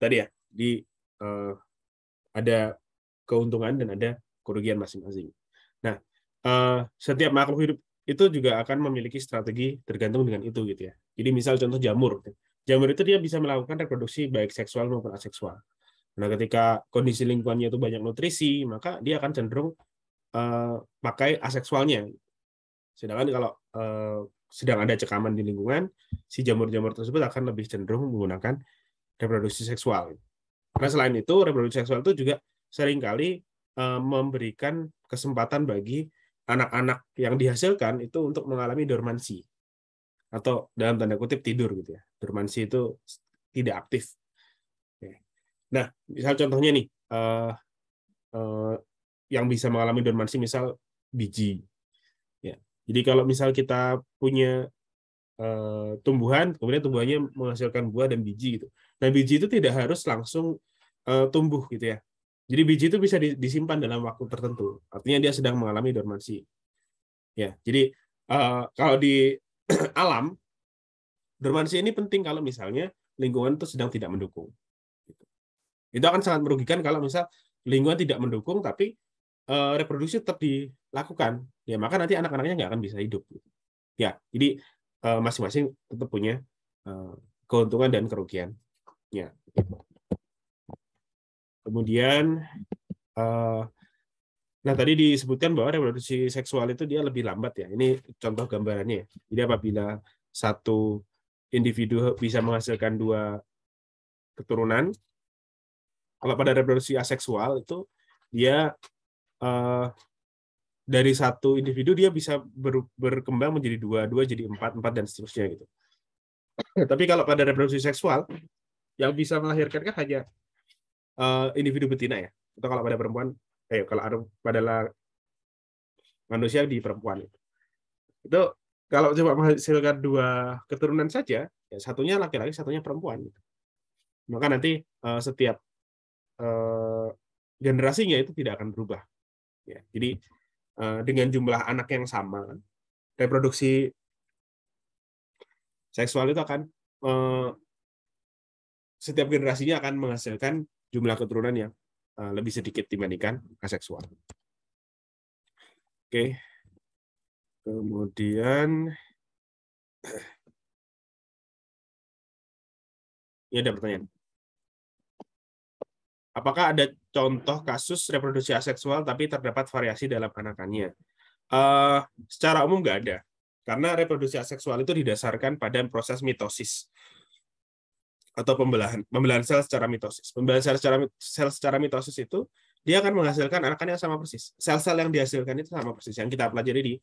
tadi ya di uh, ada keuntungan dan ada kerugian masing-masing. Nah, uh, setiap makhluk hidup itu juga akan memiliki strategi tergantung dengan itu gitu ya. Jadi misal contoh jamur, gitu. jamur itu dia bisa melakukan reproduksi baik seksual maupun aseksual. Nah, ketika kondisi lingkungannya itu banyak nutrisi, maka dia akan cenderung uh, pakai aseksualnya. Sedangkan kalau uh, sedang ada cekaman di lingkungan, si jamur-jamur tersebut akan lebih cenderung menggunakan reproduksi seksual. karena selain itu, reproduksi seksual itu juga seringkali eh, memberikan kesempatan bagi anak-anak yang dihasilkan itu untuk mengalami dormansi atau dalam tanda kutip tidur gitu ya. Dormansi itu tidak aktif. Nah, misal contohnya nih, uh, uh, yang bisa mengalami dormansi misal biji. Ya. Jadi kalau misal kita punya uh, tumbuhan, kemudian tumbuhannya menghasilkan buah dan biji gitu. Nah, biji itu tidak harus langsung uh, tumbuh gitu ya. Jadi biji itu bisa disimpan dalam waktu tertentu. Artinya dia sedang mengalami dormansi. Ya, jadi uh, kalau di alam dormansi ini penting kalau misalnya lingkungan itu sedang tidak mendukung. Gitu. Itu akan sangat merugikan kalau misal lingkungan tidak mendukung tapi uh, reproduksi tetap dilakukan. Ya, maka nanti anak-anaknya nggak akan bisa hidup. Gitu. Ya, jadi masing-masing uh, tetap punya uh, keuntungan dan kerugian. Ya. Kemudian, eh, nah tadi disebutkan bahwa reproduksi seksual itu dia lebih lambat ya. Ini contoh gambarannya. Ya. Jadi apabila satu individu bisa menghasilkan dua keturunan, kalau pada reproduksi aseksual itu dia eh, dari satu individu dia bisa berkembang menjadi dua, dua jadi empat, empat dan seterusnya gitu. Tapi kalau pada reproduksi seksual yang bisa melahirkan kan hanya uh, individu betina ya. Atau kalau pada perempuan, eh kalau ada anu, pada manusia di perempuan itu. Itu kalau coba menghasilkan dua keturunan saja, ya satunya laki-laki, satunya perempuan. Maka nanti uh, setiap uh, generasinya itu tidak akan berubah. Ya, jadi uh, dengan jumlah anak yang sama, reproduksi seksual itu akan uh, setiap generasinya akan menghasilkan jumlah keturunan yang eh, lebih sedikit dibandingkan aseksual. Oke. Kemudian ini ada pertanyaan. Apakah ada contoh kasus reproduksi aseksual tapi terdapat variasi dalam anakannya? Uh, secara umum nggak ada, karena reproduksi aseksual itu didasarkan pada proses mitosis atau pembelahan pembelahan sel secara mitosis. Pembelahan sel secara sel secara mitosis itu dia akan menghasilkan anakan yang sama persis. Sel-sel yang dihasilkan itu sama persis yang kita pelajari di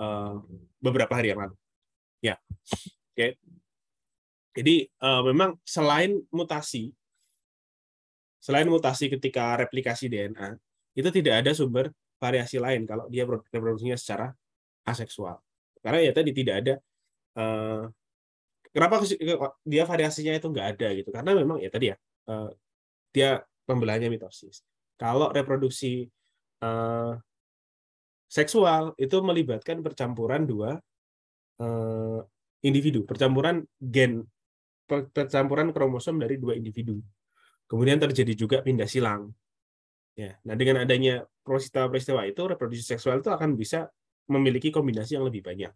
uh, beberapa hari yang lalu. Ya, oke. Okay. Jadi uh, memang selain mutasi, selain mutasi ketika replikasi DNA, itu tidak ada sumber variasi lain kalau dia reproduksinya secara aseksual. Karena ya tadi tidak ada uh, kenapa dia variasinya itu nggak ada gitu karena memang ya tadi ya eh, dia pembelahannya mitosis kalau reproduksi uh, seksual itu melibatkan percampuran dua uh, individu percampuran gen percampuran kromosom dari dua individu kemudian terjadi juga pindah silang ya nah dengan adanya peristiwa-peristiwa itu reproduksi seksual itu akan bisa memiliki kombinasi yang lebih banyak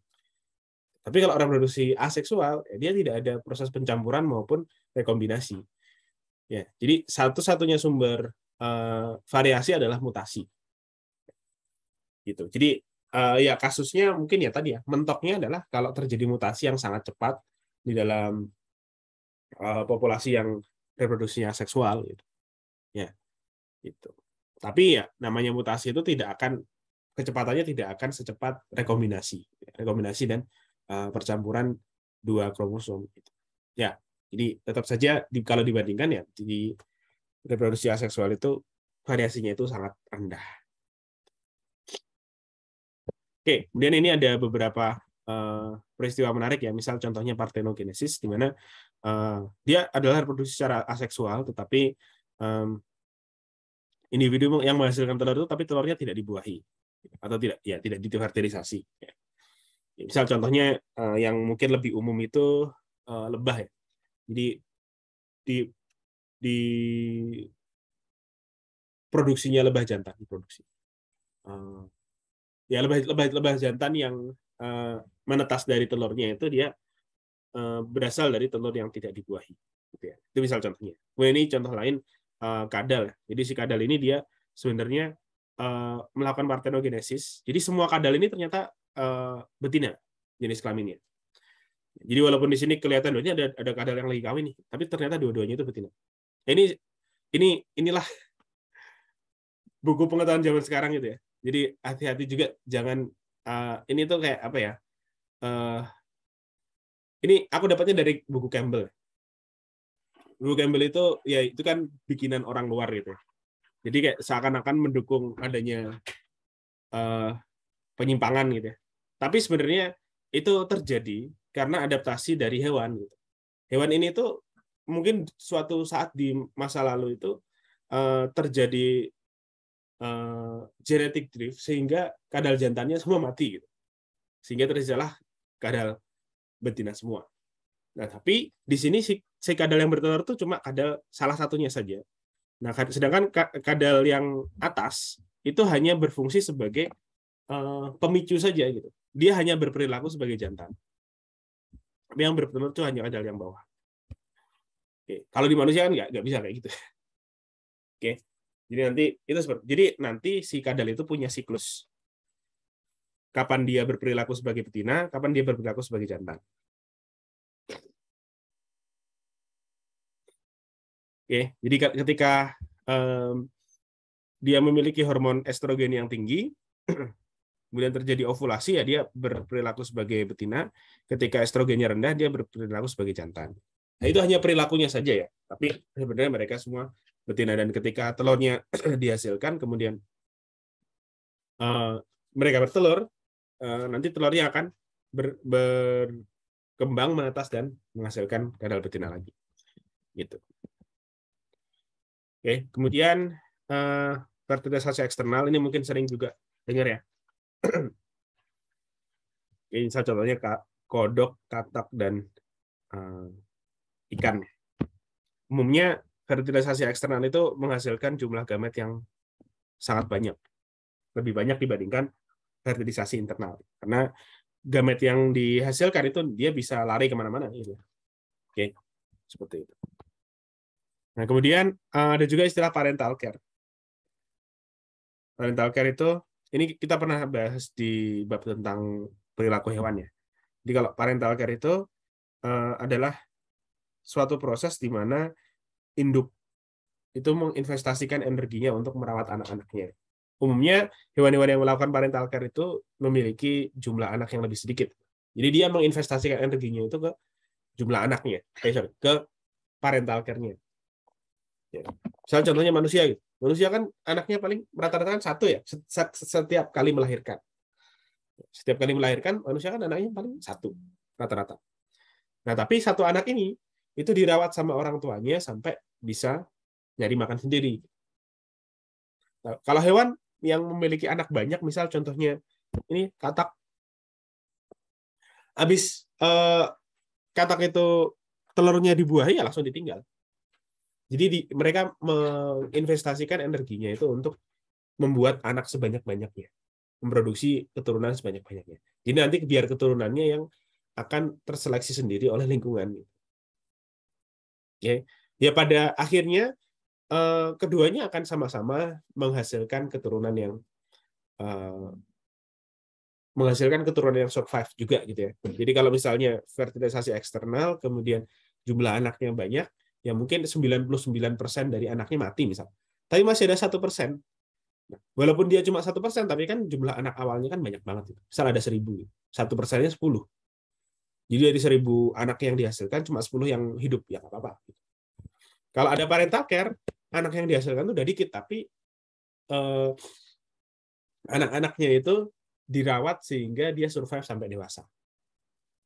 tapi kalau reproduksi aseksual, ya dia tidak ada proses pencampuran maupun rekombinasi. Ya, jadi satu-satunya sumber uh, variasi adalah mutasi. Gitu. Jadi uh, ya kasusnya mungkin ya tadi ya mentoknya adalah kalau terjadi mutasi yang sangat cepat di dalam uh, populasi yang reproduksinya seksual gitu. Ya. Itu. Tapi ya namanya mutasi itu tidak akan kecepatannya tidak akan secepat rekombinasi, rekombinasi dan Eh, percampuran dua kromosom. Gitu. Ya, jadi tetap saja di, kalau dibandingkan ya di reproduksi aseksual itu variasinya itu sangat rendah. Oke, kemudian ini ada beberapa uh, peristiwa menarik ya, misal contohnya partenogenesis di mana uh, dia adalah reproduksi secara aseksual tetapi um, individu yang menghasilkan telur itu tapi telurnya tidak dibuahi atau tidak ya tidak difertilisasi. Ya misal contohnya uh, yang mungkin lebih umum itu uh, lebah ya. Jadi di di produksinya lebah jantan diproduksi. Uh, eh, ya lebah lebah lebah jantan yang uh, menetas dari telurnya itu dia uh, berasal dari telur yang tidak dibuahi. Gitu ya. Itu misal contohnya. Kemudian ini contoh lain uh, kadal. Jadi si kadal ini dia sebenarnya uh, melakukan partenogenesis. Jadi semua kadal ini ternyata Eh, betina jenis kelaminnya. Jadi walaupun di sini kelihatan ini ada ada kadal yang lagi kawin nih, tapi ternyata dua-duanya itu betina. Nah, ini ini inilah buku pengetahuan zaman sekarang gitu ya. Jadi hati-hati juga jangan uh, ini tuh kayak apa ya? Uh, ini aku dapatnya dari buku Campbell. Buku Campbell itu ya itu kan bikinan orang luar gitu. Jadi kayak seakan-akan mendukung adanya uh, penyimpangan gitu ya. Tapi sebenarnya itu terjadi karena adaptasi dari hewan. Gitu. Hewan ini tuh mungkin suatu saat di masa lalu itu uh, terjadi uh, genetic drift sehingga kadal jantannya semua mati gitu. Sehingga terjadilah kadal betina semua. Nah, tapi di sini si, si kadal yang bertelur itu cuma kadal salah satunya saja. Nah, sedangkan kadal yang atas itu hanya berfungsi sebagai uh, pemicu saja gitu dia hanya berperilaku sebagai jantan. Yang berperilaku itu hanya ada yang bawah. Oke, kalau di manusia kan nggak nggak bisa kayak gitu. Oke, jadi nanti itu seperti, jadi nanti si kadal itu punya siklus. Kapan dia berperilaku sebagai betina, kapan dia berperilaku sebagai jantan. Oke, jadi ketika um, dia memiliki hormon estrogen yang tinggi, kemudian terjadi ovulasi ya dia berperilaku sebagai betina, ketika estrogennya rendah dia berperilaku sebagai jantan. Nah, itu hanya perilakunya saja ya, tapi sebenarnya mereka semua betina dan ketika telurnya dihasilkan kemudian uh, mereka bertelur, uh, nanti telurnya akan ber, berkembang menetas dan menghasilkan kadal betina lagi. Gitu. Oke, kemudian uh, fertilisasi eksternal ini mungkin sering juga dengar ya ini salah contohnya kodok, katak, dan uh, ikan. Umumnya fertilisasi eksternal itu menghasilkan jumlah gamet yang sangat banyak. Lebih banyak dibandingkan fertilisasi internal. Karena gamet yang dihasilkan itu dia bisa lari kemana-mana. Gitu. Oke, seperti itu. Nah, kemudian eh, ada juga istilah parental care. Parental care itu ini kita pernah bahas di bab tentang perilaku hewan ya. Jadi kalau parental care itu uh, adalah suatu proses di mana induk itu menginvestasikan energinya untuk merawat anak-anaknya. Umumnya hewan-hewan yang melakukan parental care itu memiliki jumlah anak yang lebih sedikit. Jadi dia menginvestasikan energinya itu ke jumlah anaknya, eh sorry, ke parental care-nya. Ya. Misalnya contohnya manusia gitu. Manusia kan anaknya paling rata-rata kan satu ya setiap kali melahirkan. Setiap kali melahirkan manusia kan anaknya paling satu rata-rata. Nah, tapi satu anak ini itu dirawat sama orang tuanya sampai bisa nyari makan sendiri. Nah, kalau hewan yang memiliki anak banyak, misal contohnya ini katak, habis eh, katak itu telurnya dibuahi ya langsung ditinggal. Jadi di, mereka menginvestasikan energinya itu untuk membuat anak sebanyak-banyaknya, memproduksi keturunan sebanyak-banyaknya. Jadi nanti biar keturunannya yang akan terseleksi sendiri oleh lingkungan. Ya, ya pada akhirnya eh, keduanya akan sama-sama menghasilkan keturunan yang eh, menghasilkan keturunan yang survive juga gitu ya. Jadi kalau misalnya fertilisasi eksternal kemudian jumlah anaknya banyak, ya mungkin 99% dari anaknya mati misal. Tapi masih ada satu persen. Nah, walaupun dia cuma satu persen, tapi kan jumlah anak awalnya kan banyak banget. Gitu. Misal ada seribu, gitu. satu persennya sepuluh. Jadi dari seribu anak yang dihasilkan cuma sepuluh yang hidup, ya apa-apa. Gitu. Kalau ada parental care, anak yang dihasilkan itu udah dikit, tapi eh, anak-anaknya itu dirawat sehingga dia survive sampai dewasa.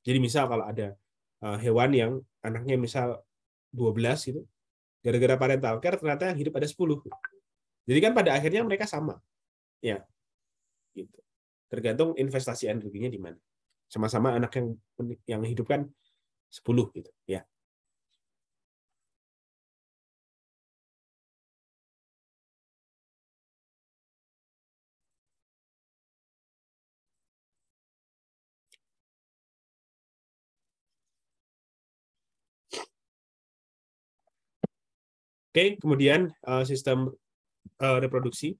Jadi misal kalau ada eh, hewan yang anaknya misal 12 gitu. Gara-gara parental care ternyata yang hidup ada 10. Jadi kan pada akhirnya mereka sama. Ya. Gitu. Tergantung investasi energinya di mana. Sama-sama anak yang yang hidup kan 10 gitu, ya. Oke, kemudian uh, sistem uh, reproduksi.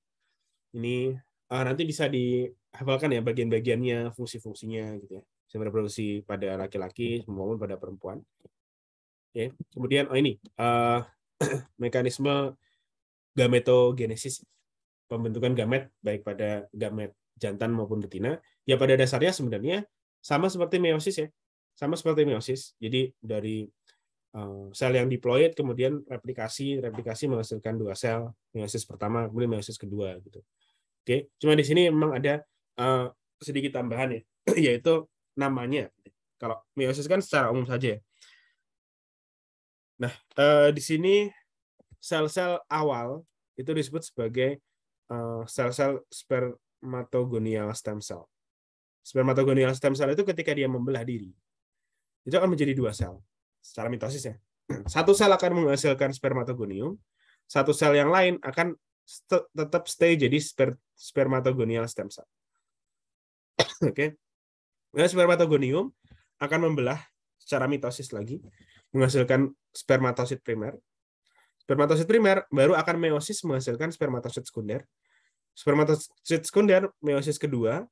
Ini uh, nanti bisa dihafalkan ya bagian-bagiannya, fungsi-fungsinya gitu ya. Sistem reproduksi pada laki-laki maupun pada perempuan. Oke, kemudian oh ini uh, mekanisme gametogenesis pembentukan gamet baik pada gamet jantan maupun betina. Ya pada dasarnya sebenarnya sama seperti meiosis ya. Sama seperti meiosis. Jadi dari Eh, sel yang diploid kemudian replikasi replikasi menghasilkan dua sel meiosis pertama kemudian meiosis kedua gitu oke cuma di sini memang ada uh, sedikit tambahan ya yaitu namanya kalau meiosis kan secara umum saja ya. nah uh, di sini sel-sel awal itu disebut sebagai sel sel-sel spermatogonial stem cell spermatogonial stem cell itu ketika dia membelah diri itu akan menjadi dua sel secara mitosis ya. Satu sel akan menghasilkan spermatogonium, satu sel yang lain akan tetap stay jadi sper spermatogonial stem cell. Oke. Okay. spermatogonium akan membelah secara mitosis lagi, menghasilkan spermatosit primer. Spermatosit primer baru akan meiosis menghasilkan spermatosit sekunder. Spermatosit sekunder meiosis kedua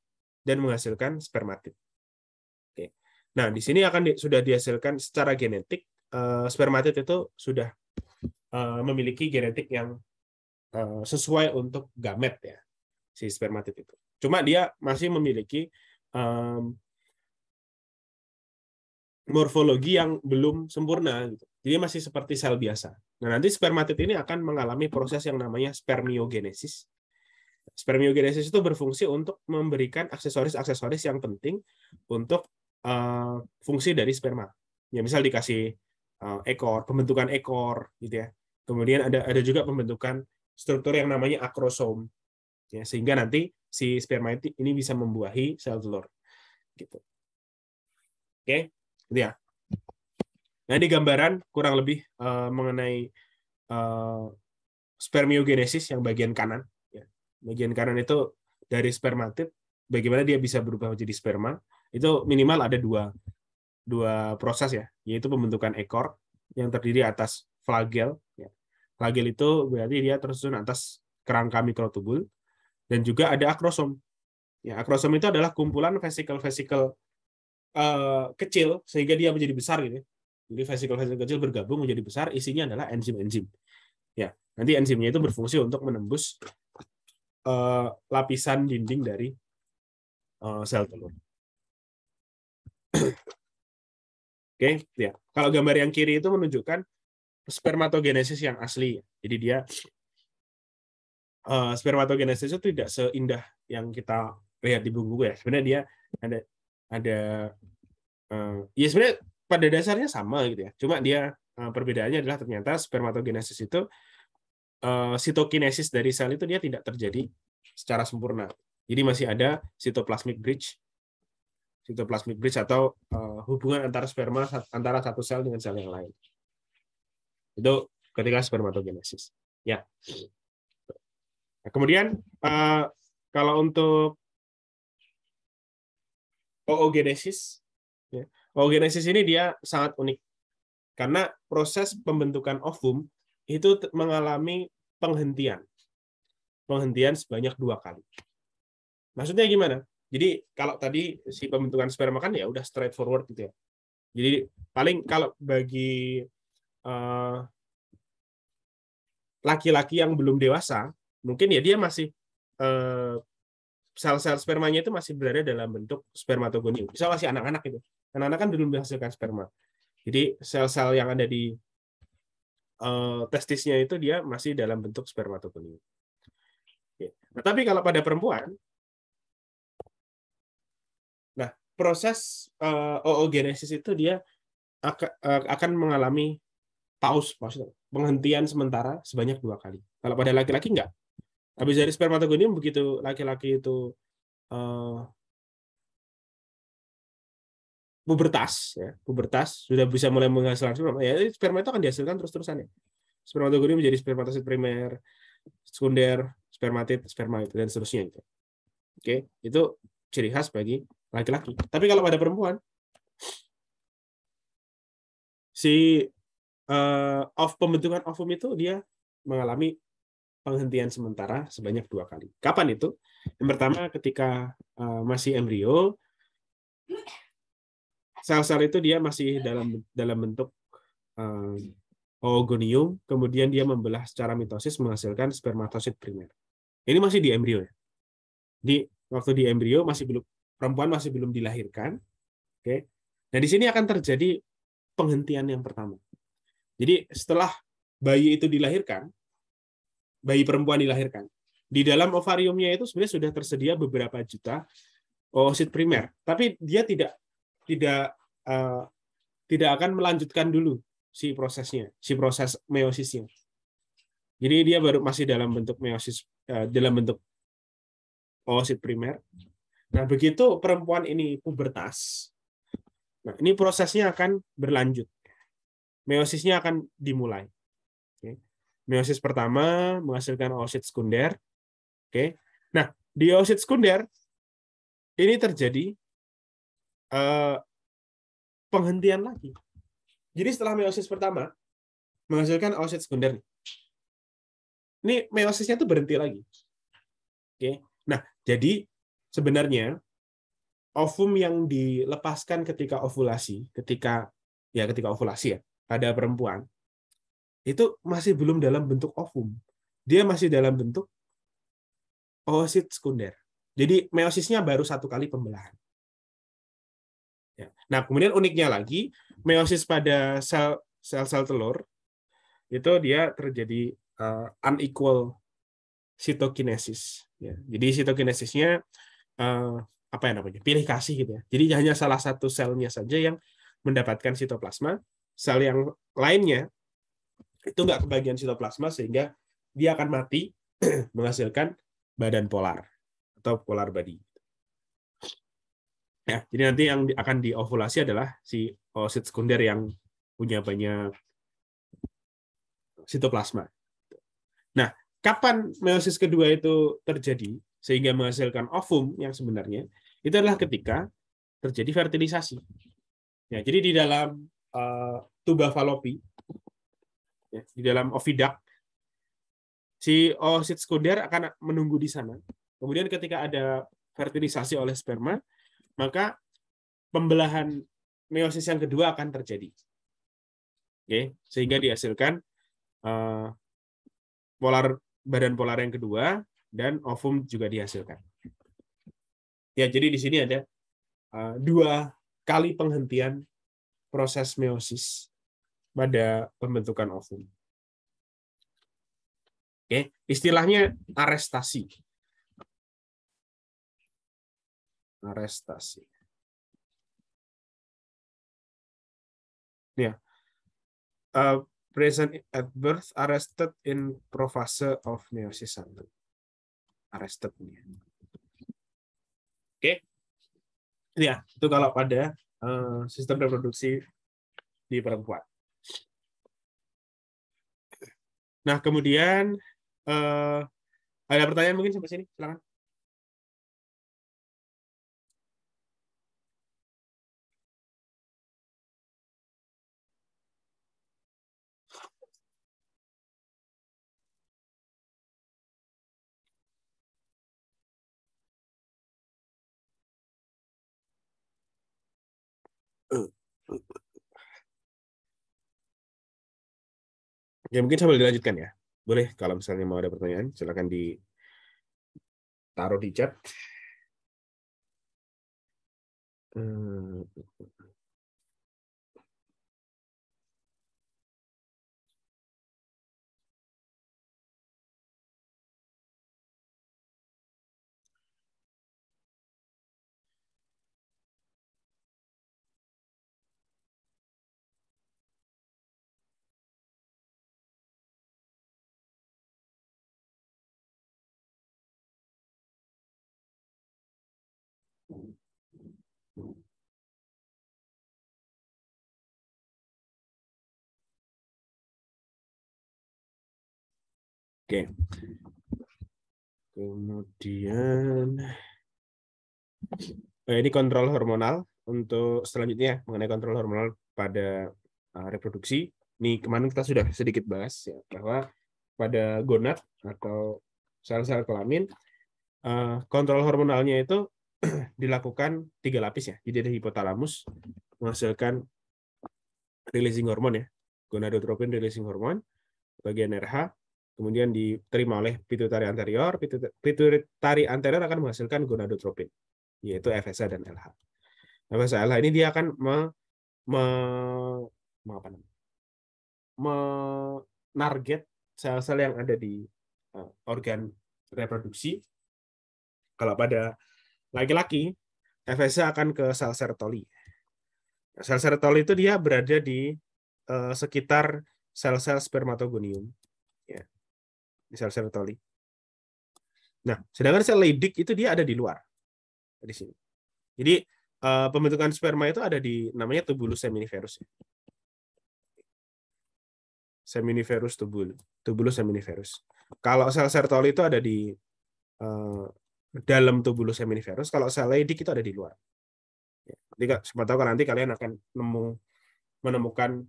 dan menghasilkan spermatid. Nah, di sini akan di, sudah dihasilkan secara genetik uh, eh, spermatid itu sudah uh, memiliki genetik yang uh, sesuai untuk gamet ya si spermatid itu. Cuma dia masih memiliki um, morfologi yang belum sempurna gitu. Jadi masih seperti sel biasa. Nah, nanti spermatid ini akan mengalami proses yang namanya spermiogenesis. Spermiogenesis itu berfungsi untuk memberikan aksesoris-aksesoris yang penting untuk Eh, fungsi dari sperma. Ya misal dikasih eh, ekor, pembentukan ekor gitu ya. Kemudian ada ada juga pembentukan struktur yang namanya akrosom. Ya, sehingga nanti si sperma ini bisa membuahi sel telur. Gitu. Oke, okay? gitu ya. Nah, ini gambaran kurang lebih uh, mengenai uh, spermiogenesis yang bagian kanan. Ya. Bagian kanan itu dari spermatid, bagaimana dia bisa berubah menjadi sperma itu minimal ada dua dua proses ya, yaitu pembentukan ekor yang terdiri atas flagel. Ya. Flagel itu berarti dia tersusun atas kerangka mikrotubul dan juga ada akrosom. Ya, akrosom itu adalah kumpulan vesikel-vesikel uh, kecil sehingga dia menjadi besar gitu. Ya. Jadi vesikel-vesikel kecil bergabung menjadi besar, isinya adalah enzim-enzim. Ya, nanti enzimnya itu berfungsi untuk menembus uh, lapisan dinding dari uh, sel telur. Oke, okay? ya. Kalau gambar yang kiri itu menunjukkan spermatogenesis yang asli. Jadi dia uh, spermatogenesis itu tidak seindah yang kita lihat di buku ya. Sebenarnya dia ada ada uh, ya sebenarnya pada dasarnya sama gitu ya. Cuma dia uh, perbedaannya adalah ternyata spermatogenesis itu uh, sitokinesis dari sel itu dia tidak terjadi secara sempurna. Jadi masih ada sitoplasmic bridge sitoplasmic bridge atau uh, hubungan antara sperma antara satu sel dengan sel yang lain. Itu ketika spermatogenesis. Ya. Nah, kemudian uh, kalau untuk oogenesis, ya, oogenesis ini dia sangat unik karena proses pembentukan ovum itu mengalami penghentian, penghentian sebanyak dua kali. Maksudnya gimana? Jadi kalau tadi si pembentukan sperma kan ya udah straightforward gitu ya. Jadi paling kalau bagi eh, laki-laki uh, yang belum dewasa, mungkin ya dia masih sel eh, sel-sel spermanya itu masih berada dalam bentuk spermatogonium. Misalnya masih anak-anak itu. Anak-anak kan belum menghasilkan sperma. Jadi sel-sel yang ada di uh, testisnya itu dia masih dalam bentuk spermatogonium. Nah, tapi kalau pada perempuan, proses uh, eh, oogenesis itu dia eh, akan, mengalami paus, maksudnya penghentian sementara sebanyak dua kali. Kalau pada laki-laki enggak. Habis dari spermatogonium begitu laki-laki itu uh, pubertas, ya, pubertas sudah bisa mulai menghasilkan sperma. Ya, sperma itu akan dihasilkan terus-terusan ya. Spermatogonium menjadi spermatosit primer, sekunder, spermatid, sperma itu dan seterusnya gitu. Oke, itu ciri khas bagi laki-laki. Tapi kalau pada perempuan, si uh, eh, of pembentukan ovum itu dia mengalami penghentian sementara sebanyak dua kali. Kapan itu? Yang pertama ketika uh, masih embrio, sel-sel itu dia masih dalam dalam bentuk uh, eh, oogonium, kemudian dia membelah secara mitosis menghasilkan spermatosit primer. Ini masih di embrio ya. Di waktu di embrio masih belum perempuan masih belum dilahirkan. Oke. Nah, di sini akan terjadi penghentian yang pertama. Jadi setelah bayi itu dilahirkan, bayi perempuan dilahirkan, di dalam ovariumnya itu sebenarnya sudah tersedia beberapa juta oosit primer, tapi dia tidak tidak uh, tidak akan melanjutkan dulu si prosesnya, si proses meiosisnya. Jadi dia baru masih dalam bentuk meiosis uh, eh, dalam bentuk oosit primer Nah, begitu perempuan ini pubertas, nah ini prosesnya akan berlanjut. meiosisnya akan dimulai. Oke. Meiosis pertama menghasilkan oosit sekunder. Oke. Nah, di oosit sekunder ini terjadi uh, penghentian lagi. Jadi setelah meiosis pertama menghasilkan oosit sekunder. Ini meiosisnya itu berhenti lagi. Oke. Nah, jadi sebenarnya ovum yang dilepaskan ketika ovulasi, ketika ya ketika ovulasi ya pada perempuan itu masih belum dalam bentuk ovum. Dia masih dalam bentuk oosit sekunder. Jadi meiosisnya baru satu kali pembelahan. Ya. Nah, kemudian uniknya lagi, meiosis pada sel sel-sel telur itu dia terjadi uh, unequal sitokinesis. Ya. Jadi sitokinesisnya uh, apa ya namanya pilih kasih gitu ya jadi hanya salah satu selnya saja yang mendapatkan sitoplasma sel yang lainnya itu nggak kebagian sitoplasma sehingga dia akan mati menghasilkan badan polar atau polar body ya jadi nanti yang akan diovulasi adalah si oosit oh, sekunder yang punya banyak sitoplasma nah kapan meiosis kedua itu terjadi sehingga menghasilkan ovum yang sebenarnya itu adalah ketika terjadi fertilisasi. Ya, jadi di dalam uh, tuba falopi, ya, di dalam ovidak, si oosit sekunder akan menunggu di sana. Kemudian ketika ada fertilisasi oleh sperma, maka pembelahan meiosis yang kedua akan terjadi. Oke, sehingga dihasilkan uh, polar badan polar yang kedua dan ovum juga dihasilkan. Ya, jadi di sini ada eh, dua kali penghentian proses meiosis pada pembentukan ovum. Oke, istilahnya arestasi. Arestasi. Ya. Uh, present at birth arrested in prophase of meiosis 1 arrested. Oke, okay. ya itu kalau pada uh, eh, sistem reproduksi di perempuan. Nah kemudian uh, ada pertanyaan mungkin sampai sini, silakan. Ya mungkin sambil dilanjutkan ya. Boleh kalau misalnya mau ada pertanyaan silakan taruh di chat. Hmm. Oke. Kemudian oh, ini kontrol hormonal untuk selanjutnya ya, mengenai kontrol hormonal pada eh, reproduksi. Ini kemarin kita sudah sedikit bahas ya bahwa pada gonad atau sel-sel kelamin eh, kontrol hormonalnya itu dilakukan tiga lapis ya. Jadi ada hipotalamus menghasilkan releasing hormon ya, gonadotropin releasing hormon, bagian RH kemudian diterima oleh pituitari anterior, pituitari anterior akan menghasilkan gonadotropin, yaitu FSH dan LH. FSH LH ini dia akan me, me, me apa namanya? menarget sel-sel yang ada di uh, organ reproduksi. Kalau pada laki-laki, FSH akan ke sel sertoli. Sel sertoli itu dia berada di uh, sekitar sel-sel spermatogonium misal Sertoli. Nah, sedangkan sel Leydig itu dia ada di luar di sini. Jadi eh, pembentukan sperma itu ada di namanya tubulus seminiferus. Seminiferus tubul, tubulus seminiferus. Kalau sel Sertoli itu ada di uh, dalam tubulus seminiferus, kalau sel Leydig itu ada di luar. Jadi ya, siapa tahu nanti kalian akan nemu menemukan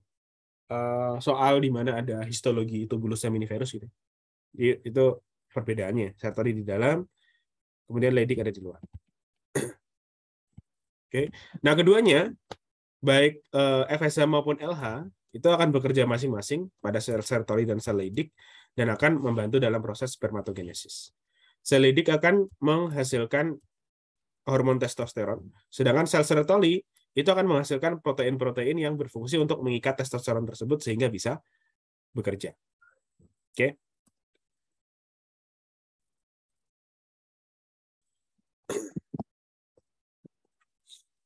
uh, soal di mana ada histologi tubulus seminiferus gitu itu perbedaannya Sartori di dalam kemudian Ledik ada di luar oke okay. nah keduanya baik uh, eh, FSH maupun LH itu akan bekerja masing-masing pada sel Sertoli dan sel Leydig dan akan membantu dalam proses spermatogenesis. Sel Leydig akan menghasilkan hormon testosteron, sedangkan sel Sertoli itu akan menghasilkan protein-protein yang berfungsi untuk mengikat testosteron tersebut sehingga bisa bekerja. Oke.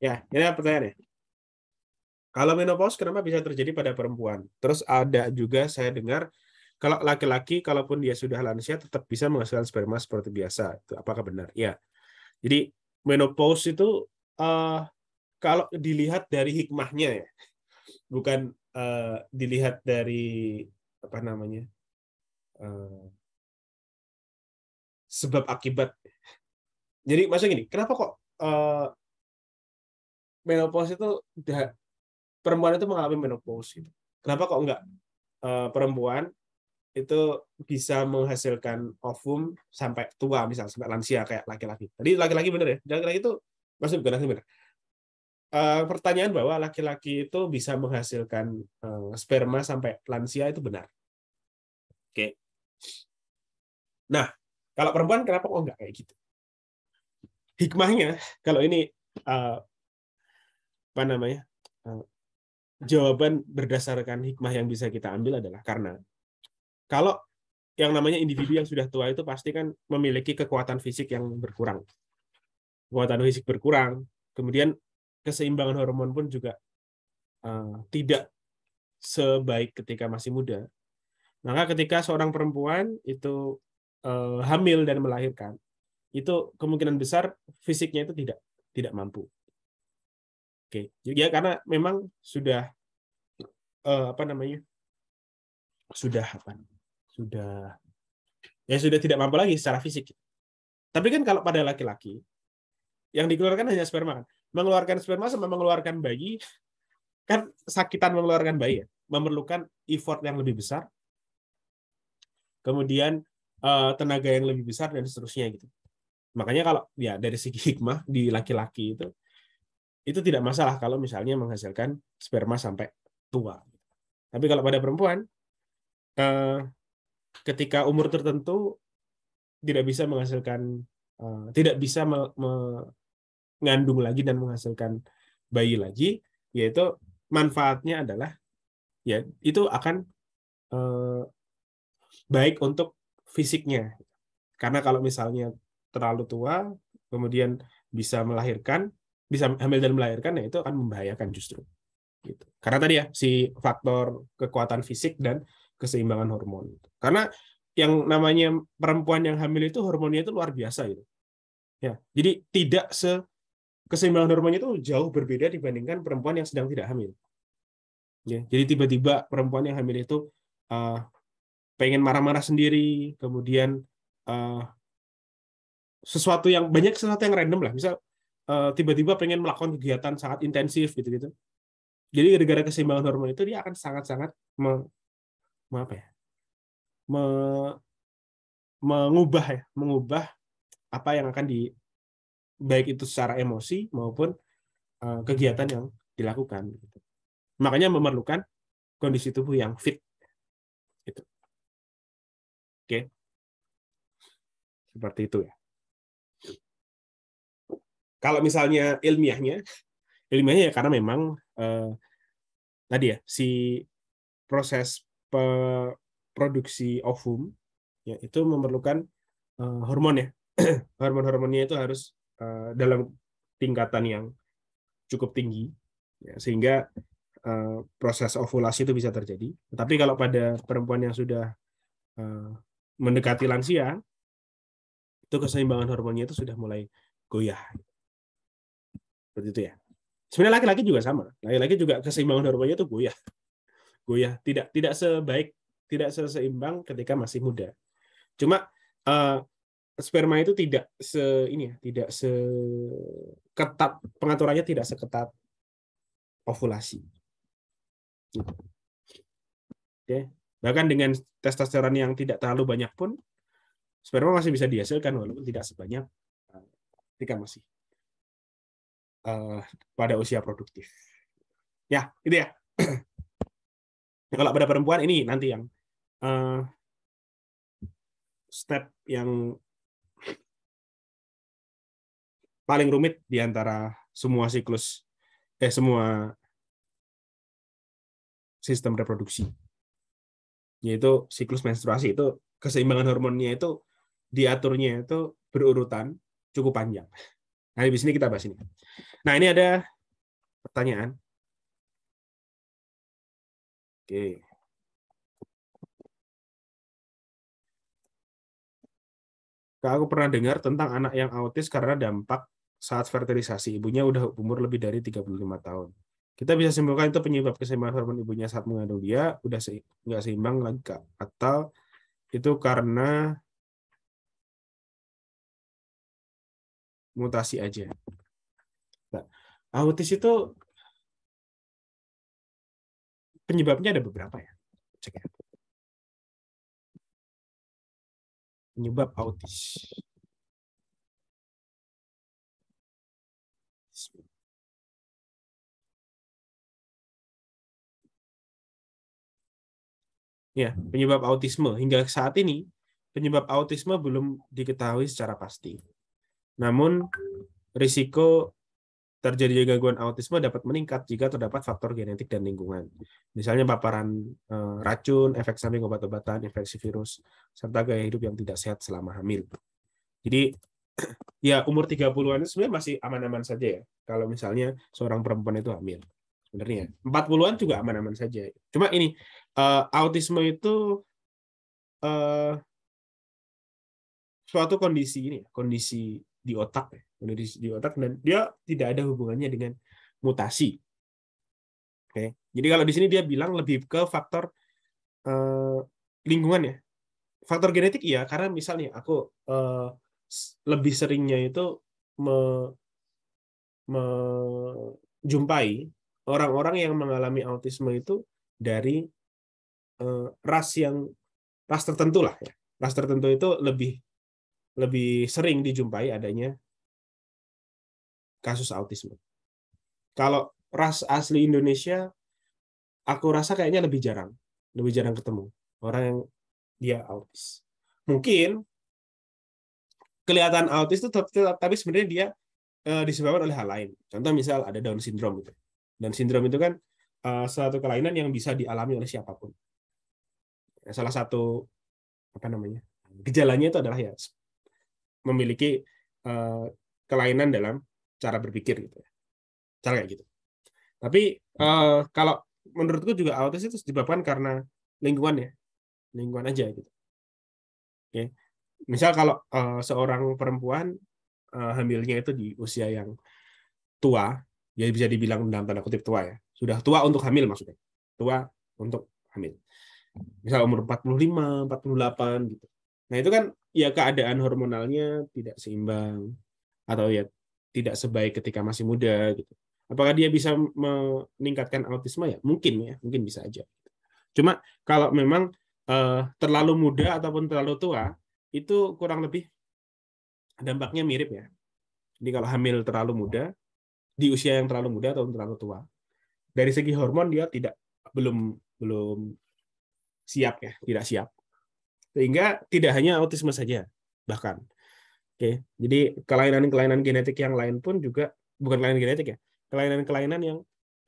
Ya, ini pertanyaannya. Kalau menopause kenapa bisa terjadi pada perempuan? Terus ada juga saya dengar kalau laki-laki kalaupun dia sudah lansia tetap bisa menghasilkan sperma seperti biasa. Itu apakah benar? Ya. Jadi menopause itu uh, kalau dilihat dari hikmahnya ya. Bukan uh, dilihat dari apa namanya? Uh, sebab akibat. Jadi maksudnya gini, kenapa kok uh, menopause itu perempuan itu mengalami menopause gitu. Kenapa kok enggak uh, perempuan itu bisa menghasilkan ovum sampai tua misal sampai lansia kayak laki-laki. Jadi laki-laki bener ya? Laki-laki itu maksud bukan laki bener. Uh, pertanyaan bahwa laki-laki itu bisa menghasilkan uh, sperma sampai lansia itu benar. Oke. Nah, kalau perempuan kenapa kok enggak kayak gitu? Hikmahnya kalau ini uh, apa namanya eh, jawaban berdasarkan hikmah yang bisa kita ambil adalah karena kalau yang namanya individu yang sudah tua itu pasti kan memiliki kekuatan fisik yang berkurang. Kekuatan fisik berkurang, kemudian keseimbangan hormon pun juga uh, tidak sebaik ketika masih muda. Maka ketika seorang perempuan itu uh, hamil dan melahirkan, itu kemungkinan besar fisiknya itu tidak tidak mampu. Oke, okay. ya karena memang sudah uh, apa namanya sudah apa sudah ya sudah tidak mampu lagi secara fisik. Tapi kan kalau pada laki-laki yang dikeluarkan hanya sperma kan, mengeluarkan sperma sama mengeluarkan bayi kan sakitan mengeluarkan bayi ya, memerlukan effort yang lebih besar, kemudian uh, tenaga yang lebih besar dan seterusnya gitu. Makanya kalau ya dari segi hikmah di laki-laki itu itu tidak masalah kalau misalnya menghasilkan sperma sampai tua. Tapi kalau pada perempuan, eh, ketika umur tertentu tidak bisa menghasilkan, eh, tidak bisa mengandung lagi dan menghasilkan bayi lagi, yaitu manfaatnya adalah ya itu akan eh, baik untuk fisiknya. Karena kalau misalnya terlalu tua, kemudian bisa melahirkan, bisa hamil dan melahirkan, ya itu akan membahayakan justru. Gitu. Karena tadi ya si faktor kekuatan fisik dan keseimbangan hormon. Karena yang namanya perempuan yang hamil itu hormonnya itu luar biasa gitu. Ya, jadi tidak se keseimbangan hormonnya itu jauh berbeda dibandingkan perempuan yang sedang tidak hamil. Ya, jadi tiba-tiba perempuan yang hamil itu uh, pengen marah-marah sendiri, kemudian uh, sesuatu yang banyak sesuatu yang random lah. Misal Eh, tiba-tiba pengen melakukan kegiatan sangat intensif gitu-gitu. Jadi gara-gara keseimbangan hormon itu dia akan sangat-sangat me, me apa ya? Me, mengubah ya, mengubah apa yang akan di baik itu secara emosi maupun uh, kegiatan yang dilakukan. Gitu. Makanya memerlukan kondisi tubuh yang fit. Gitu. Oke, seperti itu ya. Kalau misalnya ilmiahnya, ilmiahnya ya karena memang eh, tadi ya si proses produksi ovum ya itu memerlukan eh, hormon ya. Hormon-hormonnya itu harus eh, dalam tingkatan yang cukup tinggi ya, sehingga eh, proses ovulasi itu bisa terjadi. Tapi kalau pada perempuan yang sudah eh, mendekati lansia itu keseimbangan hormonnya itu sudah mulai goyah. Seperti itu ya. Sebenarnya laki-laki juga sama. Laki-laki juga keseimbangan hormonnya itu goyah. Goyah, tidak tidak sebaik, tidak seseimbang ketika masih muda. Cuma uh, sperma itu tidak se ini ya, tidak se ketat pengaturannya tidak seketat ovulasi. Gitu. Oke. Bahkan dengan testosteron yang tidak terlalu banyak pun sperma masih bisa dihasilkan walaupun tidak sebanyak eh, ketika masih Eh, pada usia produktif. Ya, itu ya. Nah, kalau pada perempuan ini nanti yang uh, step yang paling rumit di antara semua siklus eh semua sistem reproduksi yaitu siklus menstruasi itu keseimbangan hormonnya itu diaturnya itu berurutan cukup panjang Nah, di sini kita bahas ini. Nah, ini ada pertanyaan. Oke. Kak, aku pernah dengar tentang anak yang autis karena dampak saat fertilisasi. Ibunya udah umur lebih dari 35 tahun. Kita bisa simpulkan itu penyebab keseimbangan hormon ibunya saat mengandung dia, udah nggak seimbang lagi, Kak. Atau itu karena mutasi aja. Nah, autis itu penyebabnya ada beberapa ya. Cek ya. Penyebab autis. Ya, penyebab autisme hingga saat ini penyebab autisme belum diketahui secara pasti. Namun, risiko terjadi gangguan autisme dapat meningkat jika terdapat faktor genetik dan lingkungan. Misalnya paparan eh, racun, efek samping obat-obatan, infeksi virus, serta gaya hidup yang tidak sehat selama hamil. Jadi ya umur 30-an sebenarnya masih aman-aman saja ya. Kalau misalnya seorang perempuan itu hamil. Sebenarnya 40-an juga aman-aman saja. Cuma ini eh, autisme itu eh, suatu kondisi ini, ya, kondisi di otak menulis di otak dan dia tidak ada hubungannya dengan mutasi oke jadi kalau di sini dia bilang lebih ke faktor eh, lingkungan ya faktor genetik iya karena misalnya aku eh, lebih seringnya itu me, menjumpai orang-orang yang mengalami autisme itu dari eh, ras yang ras tertentu lah ya ras tertentu itu lebih lebih sering dijumpai adanya kasus autisme. Kalau ras asli Indonesia, aku rasa kayaknya lebih jarang, lebih jarang ketemu orang yang dia autis. Mungkin kelihatan autis itu tapi sebenarnya dia eh, disebabkan oleh hal lain. Contoh misal ada Down syndrome itu. Down syndrome itu kan satu eh, suatu kelainan yang bisa dialami oleh siapapun. Salah satu apa namanya gejalanya itu adalah ya memiliki uh, kelainan dalam cara berpikir gitu ya. Cara kayak gitu. Tapi uh, kalau menurutku juga autis itu disebabkan karena lingkungan ya. Lingkungan aja gitu. Oke. Okay. Misal kalau uh, seorang perempuan uh, hamilnya itu di usia yang tua, ya bisa dibilang dalam tanda kutip tua ya. Sudah tua untuk hamil maksudnya. Tua untuk hamil. Misal umur 45, 48 gitu. Nah, itu kan ya keadaan hormonalnya tidak seimbang atau ya tidak sebaik ketika masih muda gitu. Apakah dia bisa meningkatkan autisme ya? Mungkin ya, mungkin bisa aja. Cuma kalau memang uh, terlalu muda ataupun terlalu tua itu kurang lebih dampaknya mirip ya. Jadi kalau hamil terlalu muda di usia yang terlalu muda atau terlalu tua dari segi hormon dia tidak belum belum siap ya tidak siap sehingga tidak hanya autisme saja, bahkan. Oke, jadi kelainan-kelainan genetik yang lain pun juga bukan kelainan genetik ya, kelainan-kelainan yang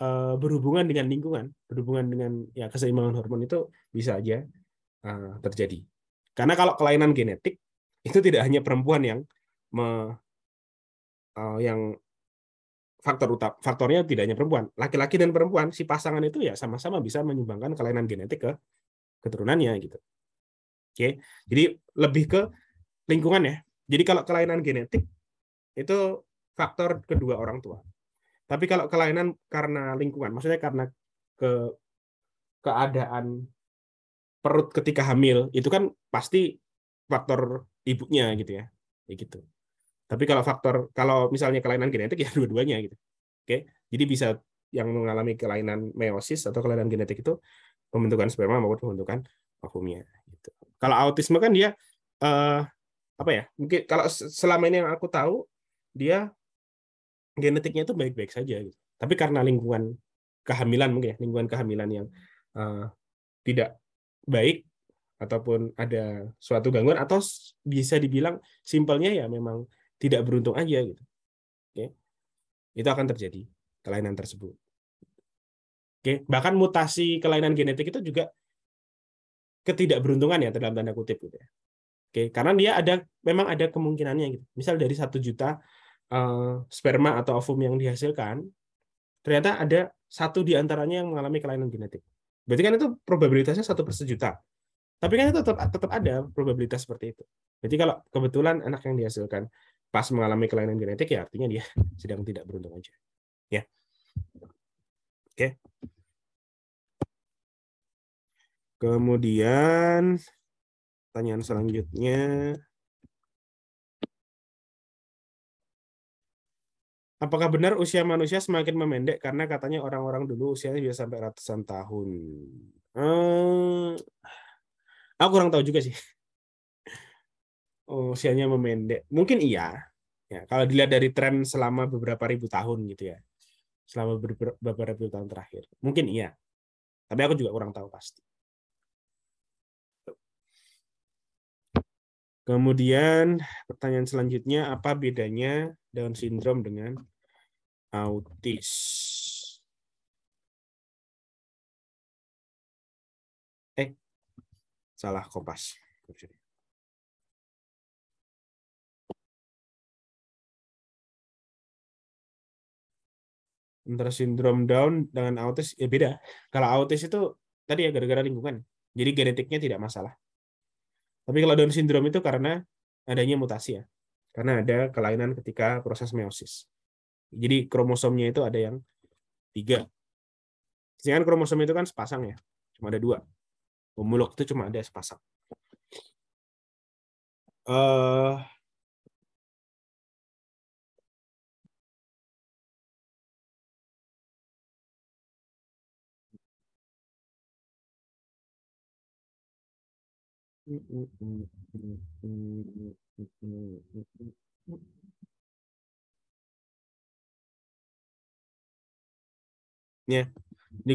uh, berhubungan dengan lingkungan, berhubungan dengan ya keseimbangan hormon itu bisa aja uh, terjadi. Karena kalau kelainan genetik itu tidak hanya perempuan yang me, uh, yang faktor utama faktornya tidak hanya perempuan, laki-laki dan perempuan si pasangan itu ya sama-sama bisa menyumbangkan kelainan genetik ke keturunannya gitu. Oke. Jadi lebih ke lingkungan ya. Jadi kalau kelainan genetik itu faktor kedua orang tua. Tapi kalau kelainan karena lingkungan, maksudnya karena ke keadaan perut ketika hamil itu kan pasti faktor ibunya gitu ya. Ya gitu. Tapi kalau faktor kalau misalnya kelainan genetik ya dua-duanya gitu. Oke. Jadi bisa yang mengalami kelainan meiosis atau kelainan genetik itu pembentukan sperma maupun pembentukan ovumnya gitu. Kalau autisme kan dia uh, apa ya? Mungkin kalau selama ini yang aku tahu dia genetiknya itu baik-baik saja gitu. Tapi karena lingkungan kehamilan mungkin ya, lingkungan kehamilan yang uh, tidak baik ataupun ada suatu gangguan atau bisa dibilang simpelnya ya memang tidak beruntung aja gitu. Oke. Itu akan terjadi kelainan tersebut. Oke, bahkan mutasi kelainan genetik itu juga ketidakberuntungan ya dalam tanda kutip gitu ya. Oke, karena dia ada memang ada kemungkinannya gitu. Misal dari satu juta uh, sperma atau ovum yang dihasilkan, ternyata ada satu di antaranya yang mengalami kelainan genetik. Berarti kan itu probabilitasnya satu per sejuta. Tapi kan itu tetap tetap ada probabilitas seperti itu. Jadi kalau kebetulan anak yang dihasilkan pas mengalami kelainan genetik ya artinya dia sedang tidak beruntung aja. Ya. Oke. Kemudian pertanyaan selanjutnya Apakah benar usia manusia semakin memendek karena katanya orang-orang dulu usianya bisa sampai ratusan tahun? Hmm, aku kurang tahu juga sih. Usianya memendek. Mungkin iya. Ya, kalau dilihat dari tren selama beberapa ribu tahun gitu ya. Selama beberapa ribu tahun terakhir. Mungkin iya. Tapi aku juga kurang tahu pasti. Kemudian pertanyaan selanjutnya, apa bedanya Down syndrome dengan autis? Eh, salah kompas. Antara sindrom Down dengan autis ya beda. Kalau autis itu tadi ya gara-gara lingkungan. Jadi genetiknya tidak masalah tapi kalau Down syndrome itu karena adanya mutasi ya. Karena ada kelainan ketika proses meiosis. Jadi kromosomnya itu ada yang tiga. Sedangkan kromosom itu kan sepasang ya, cuma ada dua. Homolog itu cuma ada sepasang. Uh, Ya, di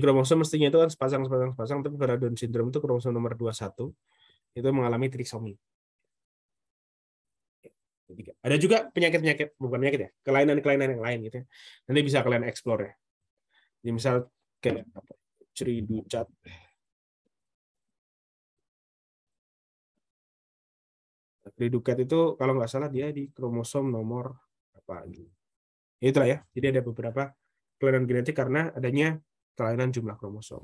kromosom mestinya itu kan sepasang sepasang sepasang tapi pada Down syndrome itu kromosom nomor 21 itu mengalami trisomi. Ada juga penyakit-penyakit bukan penyakit ya, kelainan-kelainan yang lain gitu ya. Nanti bisa kalian explore ya. Jadi misal kayak apa? Ya, Ceri ducat Free itu kalau nggak salah dia di kromosom nomor apa gitu. Itulah ya. Jadi ada beberapa kelainan genetik karena adanya kelainan jumlah kromosom.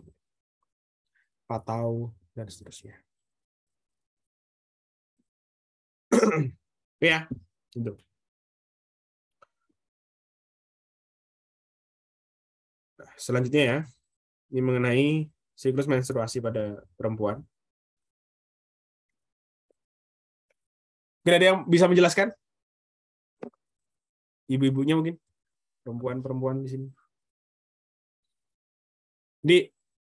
Patau dan seterusnya. ya, itu. selanjutnya ya, ini mengenai siklus menstruasi pada perempuan. Mungkin ada yang bisa menjelaskan? Ibu-ibunya mungkin? Perempuan-perempuan di sini. Di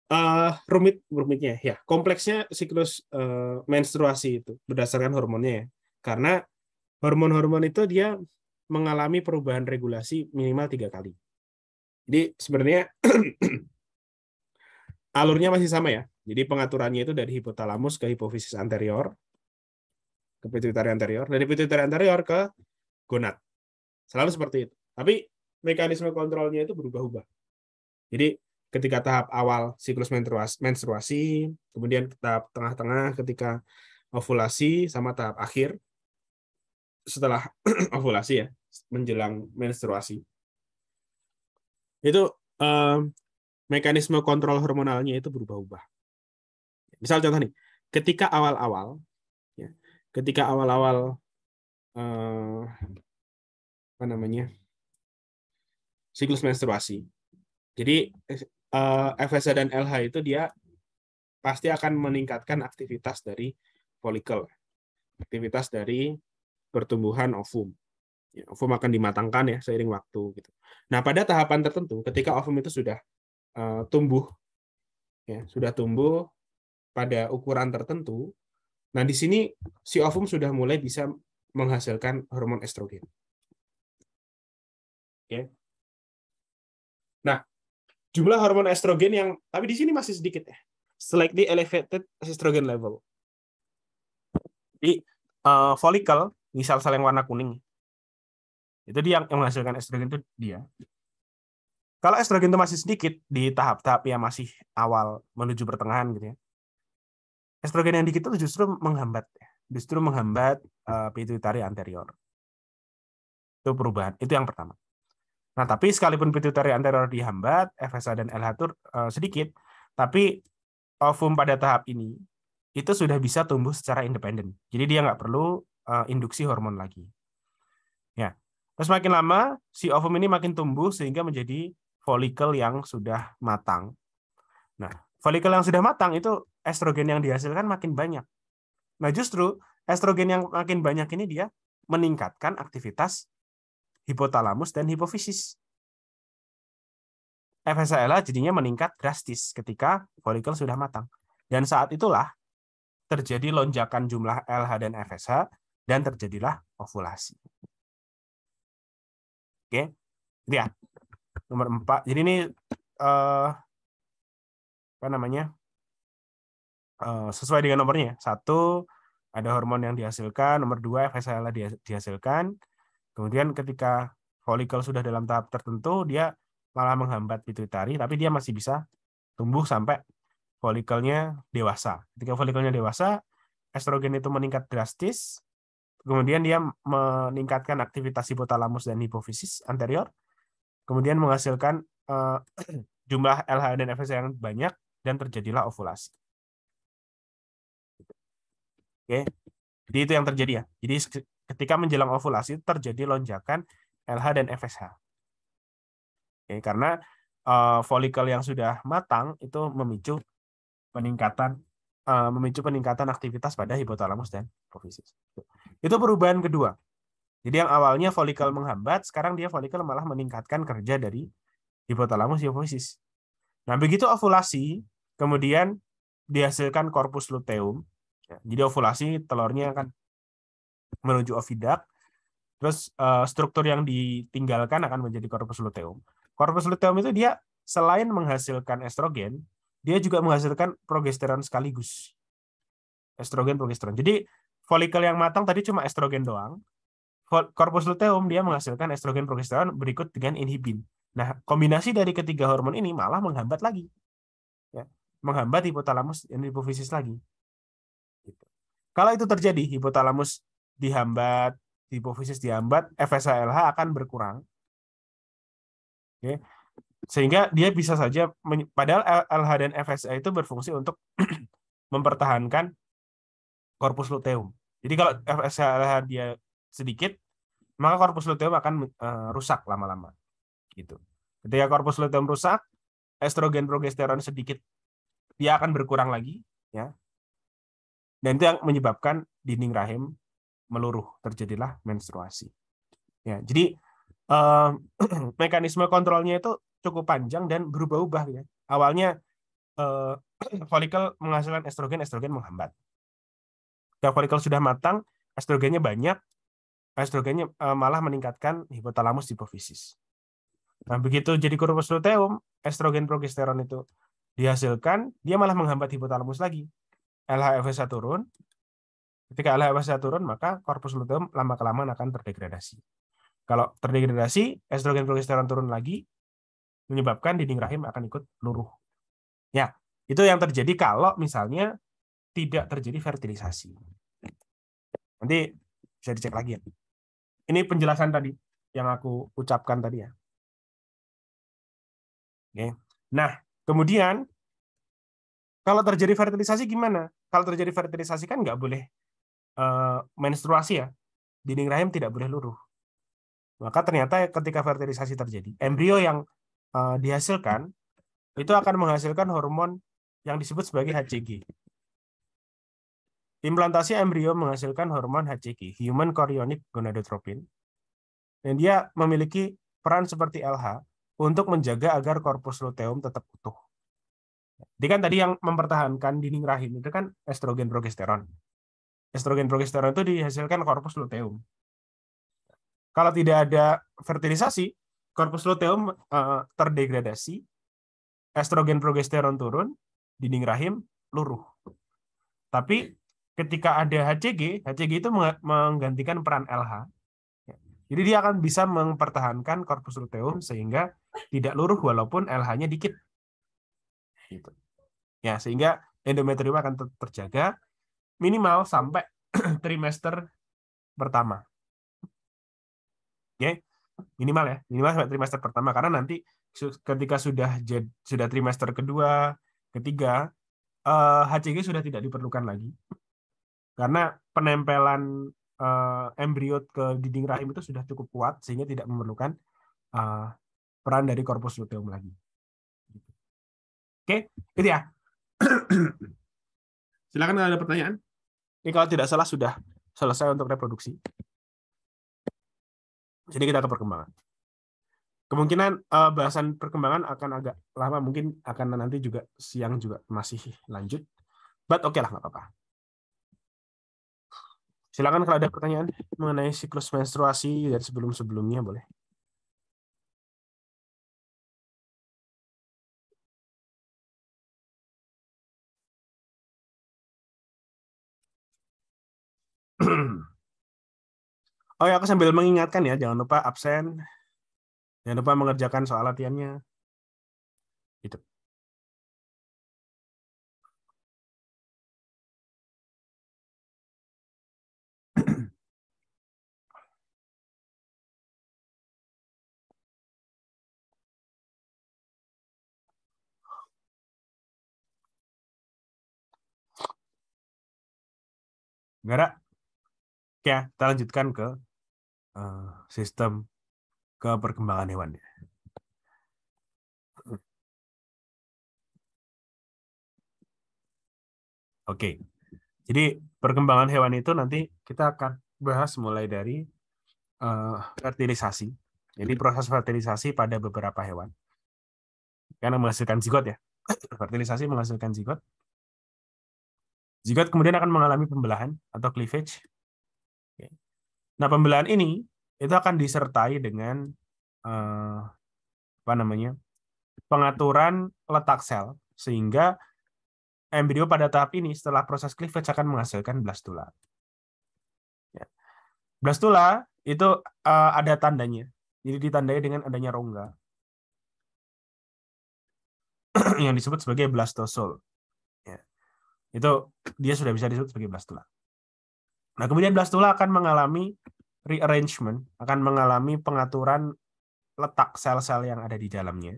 uh, rumit rumitnya ya, ya kompleksnya siklus uh, menstruasi itu berdasarkan hormonnya ya. Karena hormon-hormon itu dia mengalami perubahan regulasi minimal tiga kali. Jadi sebenarnya alurnya masih sama ya. Jadi pengaturannya itu dari hipotalamus ke hipofisis anterior, ke pituitari anterior, dari pituitari anterior ke gonad. Selalu seperti itu. Tapi mekanisme kontrolnya itu berubah-ubah. Jadi ketika tahap awal siklus menstruasi, kemudian tahap tengah-tengah ketika ovulasi sama tahap akhir setelah ovulasi ya, menjelang menstruasi. Itu eh, mekanisme kontrol hormonalnya itu berubah-ubah. Misal contoh nih, ketika awal-awal ketika awal-awal uh, apa namanya siklus menstruasi. Jadi uh, eh, FSH dan LH itu dia pasti akan meningkatkan aktivitas dari folikel, aktivitas dari pertumbuhan ovum. Ya, ovum akan dimatangkan ya seiring waktu gitu. Nah pada tahapan tertentu ketika ovum itu sudah uh, tumbuh, ya sudah tumbuh pada ukuran tertentu Nah, di sini si ovum sudah mulai bisa menghasilkan hormon estrogen. Oke. Nah, jumlah hormon estrogen yang tapi di sini masih sedikit ya. Slightly elevated estrogen level. Di uh, eh, folikel, misal sel yang warna kuning, itu dia yang menghasilkan estrogen itu dia. Kalau estrogen itu masih sedikit di tahap-tahap yang masih awal menuju pertengahan gitu ya, estrogen yang dikit itu justru menghambat ya. justru menghambat uh, pituitary anterior itu perubahan itu yang pertama nah tapi sekalipun pituitari anterior dihambat FSH dan LH tur uh, eh, sedikit tapi ovum pada tahap ini itu sudah bisa tumbuh secara independen jadi dia nggak perlu uh, induksi hormon lagi ya terus makin lama si ovum ini makin tumbuh sehingga menjadi folikel yang sudah matang nah folikel yang sudah matang itu estrogen yang dihasilkan makin banyak. Nah, justru estrogen yang makin banyak ini dia meningkatkan aktivitas hipotalamus dan hipofisis. FSLA jadinya meningkat drastis ketika folikel sudah matang. Dan saat itulah terjadi lonjakan jumlah LH dan FSH dan terjadilah ovulasi. Oke. Lihat. Nomor 4. Jadi ini eh, apa namanya? Eh, sesuai dengan nomornya. Satu, ada hormon yang dihasilkan, nomor dua FSLA dihasilkan. Kemudian ketika folikel sudah dalam tahap tertentu, dia malah menghambat pituitari, tapi dia masih bisa tumbuh sampai folikelnya dewasa. Ketika folikelnya dewasa, estrogen itu meningkat drastis, kemudian dia meningkatkan aktivitas hipotalamus dan hipofisis anterior, kemudian menghasilkan uh, jumlah LH dan FSH yang banyak, dan terjadilah ovulasi. Oke. Jadi itu yang terjadi ya. Jadi ketika menjelang ovulasi terjadi lonjakan LH dan FSH. Oke, karena uh, folikel yang sudah matang itu memicu peningkatan uh, memicu peningkatan aktivitas pada hipotalamus dan profisis. Itu perubahan kedua. Jadi yang awalnya folikel menghambat, sekarang dia folikel malah meningkatkan kerja dari hipotalamus dan Nah, begitu ovulasi, kemudian dihasilkan korpus luteum, Ya, jadi ovulasi telurnya akan menuju ovidak. Terus uh, struktur yang ditinggalkan akan menjadi korpus luteum. Korpus luteum itu dia selain menghasilkan estrogen, dia juga menghasilkan progesteron sekaligus. Estrogen progesteron. Jadi folikel yang matang tadi cuma estrogen doang. Korpus luteum dia menghasilkan estrogen progesteron berikut dengan inhibin. Nah, kombinasi dari ketiga hormon ini malah menghambat lagi. Ya, menghambat hipotalamus dan hipofisis lagi. Kalau itu terjadi, hipotalamus dihambat, hipofisis dihambat, FSHLH akan berkurang. Oke. Sehingga dia bisa saja padahal LH dan FSH itu berfungsi untuk mempertahankan korpus luteum. Jadi kalau FSH dia sedikit, maka korpus luteum akan eh, rusak lama-lama. Gitu. Ketika korpus luteum rusak, estrogen progesteron sedikit dia akan berkurang lagi, ya. Dan itu yang menyebabkan dinding rahim meluruh, terjadilah menstruasi. Ya, jadi eh, mekanisme kontrolnya itu cukup panjang dan berubah-ubah ya. Awalnya eh, folikel menghasilkan estrogen, estrogen menghambat. Ketika folikel sudah matang, estrogennya banyak, estrogennya eh, malah meningkatkan hipotalamus hipofisis. Nah, begitu jadi corpus luteum, estrogen progesteron itu dihasilkan, dia malah menghambat hipotalamus lagi. LHFSA turun, ketika LHFSA turun maka korpus luteum lama-kelamaan akan terdegradasi. Kalau terdegradasi, estrogen progesteron turun lagi, menyebabkan dinding rahim akan ikut luruh. Ya, itu yang terjadi kalau misalnya tidak terjadi fertilisasi. Nanti bisa dicek lagi ya. Ini penjelasan tadi yang aku ucapkan tadi ya. Oke. Nah, kemudian kalau terjadi fertilisasi gimana? Kalau terjadi fertilisasi kan nggak boleh uh, menstruasi ya. Dinding rahim tidak boleh luruh. Maka ternyata ketika fertilisasi terjadi, embrio yang uh, dihasilkan itu akan menghasilkan hormon yang disebut sebagai HCG. Implantasi embrio menghasilkan hormon HCG, human chorionic gonadotropin. Dan dia memiliki peran seperti LH untuk menjaga agar korpus luteum tetap utuh. Jadi kan tadi yang mempertahankan dinding rahim itu kan estrogen progesteron. Estrogen progesteron itu dihasilkan korpus luteum. Kalau tidak ada fertilisasi, korpus luteum uh, terdegradasi, estrogen progesteron turun, dinding rahim luruh. Tapi ketika ada HCG, HCG itu menggantikan peran LH. Jadi dia akan bisa mempertahankan korpus luteum sehingga tidak luruh walaupun LH-nya dikit gitu. Ya, sehingga endometrium akan ter terjaga minimal sampai trimester pertama. Oke. Minimal ya, minimal sampai trimester pertama karena nanti ketika sudah sudah trimester kedua, ketiga, eh, HCG sudah tidak diperlukan lagi. Karena penempelan eh, embrio ke dinding rahim itu sudah cukup kuat sehingga tidak memerlukan eh, peran dari korpus luteum lagi. Oke, okay? itu ya. Silakan kalau ada pertanyaan. Ini kalau tidak salah sudah selesai untuk reproduksi. Jadi kita ke perkembangan. Kemungkinan uh, bahasan perkembangan akan agak lama, mungkin akan nanti juga siang juga masih lanjut. But oke okay lah, nggak apa-apa. Silakan kalau ada pertanyaan mengenai siklus menstruasi dari sebelum-sebelumnya boleh. Oh ya, aku sambil mengingatkan ya, jangan lupa absen. Jangan lupa mengerjakan soal latihannya. Gitu. Enggak ada. Oke, ya, kita lanjutkan ke uh, sistem ke perkembangan hewan. Ya. Oke, jadi perkembangan hewan itu nanti kita akan bahas mulai dari uh, fertilisasi. Jadi proses fertilisasi pada beberapa hewan. Karena menghasilkan zigot ya. fertilisasi menghasilkan zigot. Zigot kemudian akan mengalami pembelahan atau cleavage Nah, pembelaan ini itu akan disertai dengan eh, apa namanya? pengaturan letak sel sehingga embrio pada tahap ini setelah proses cleavage akan menghasilkan blastula. Ya. Blastula itu eh, ada tandanya. Jadi ditandai dengan adanya rongga yang disebut sebagai blastosol. Ya. Itu dia sudah bisa disebut sebagai blastula. Nah, kemudian blastula akan mengalami rearrangement, akan mengalami pengaturan letak sel-sel yang ada di dalamnya.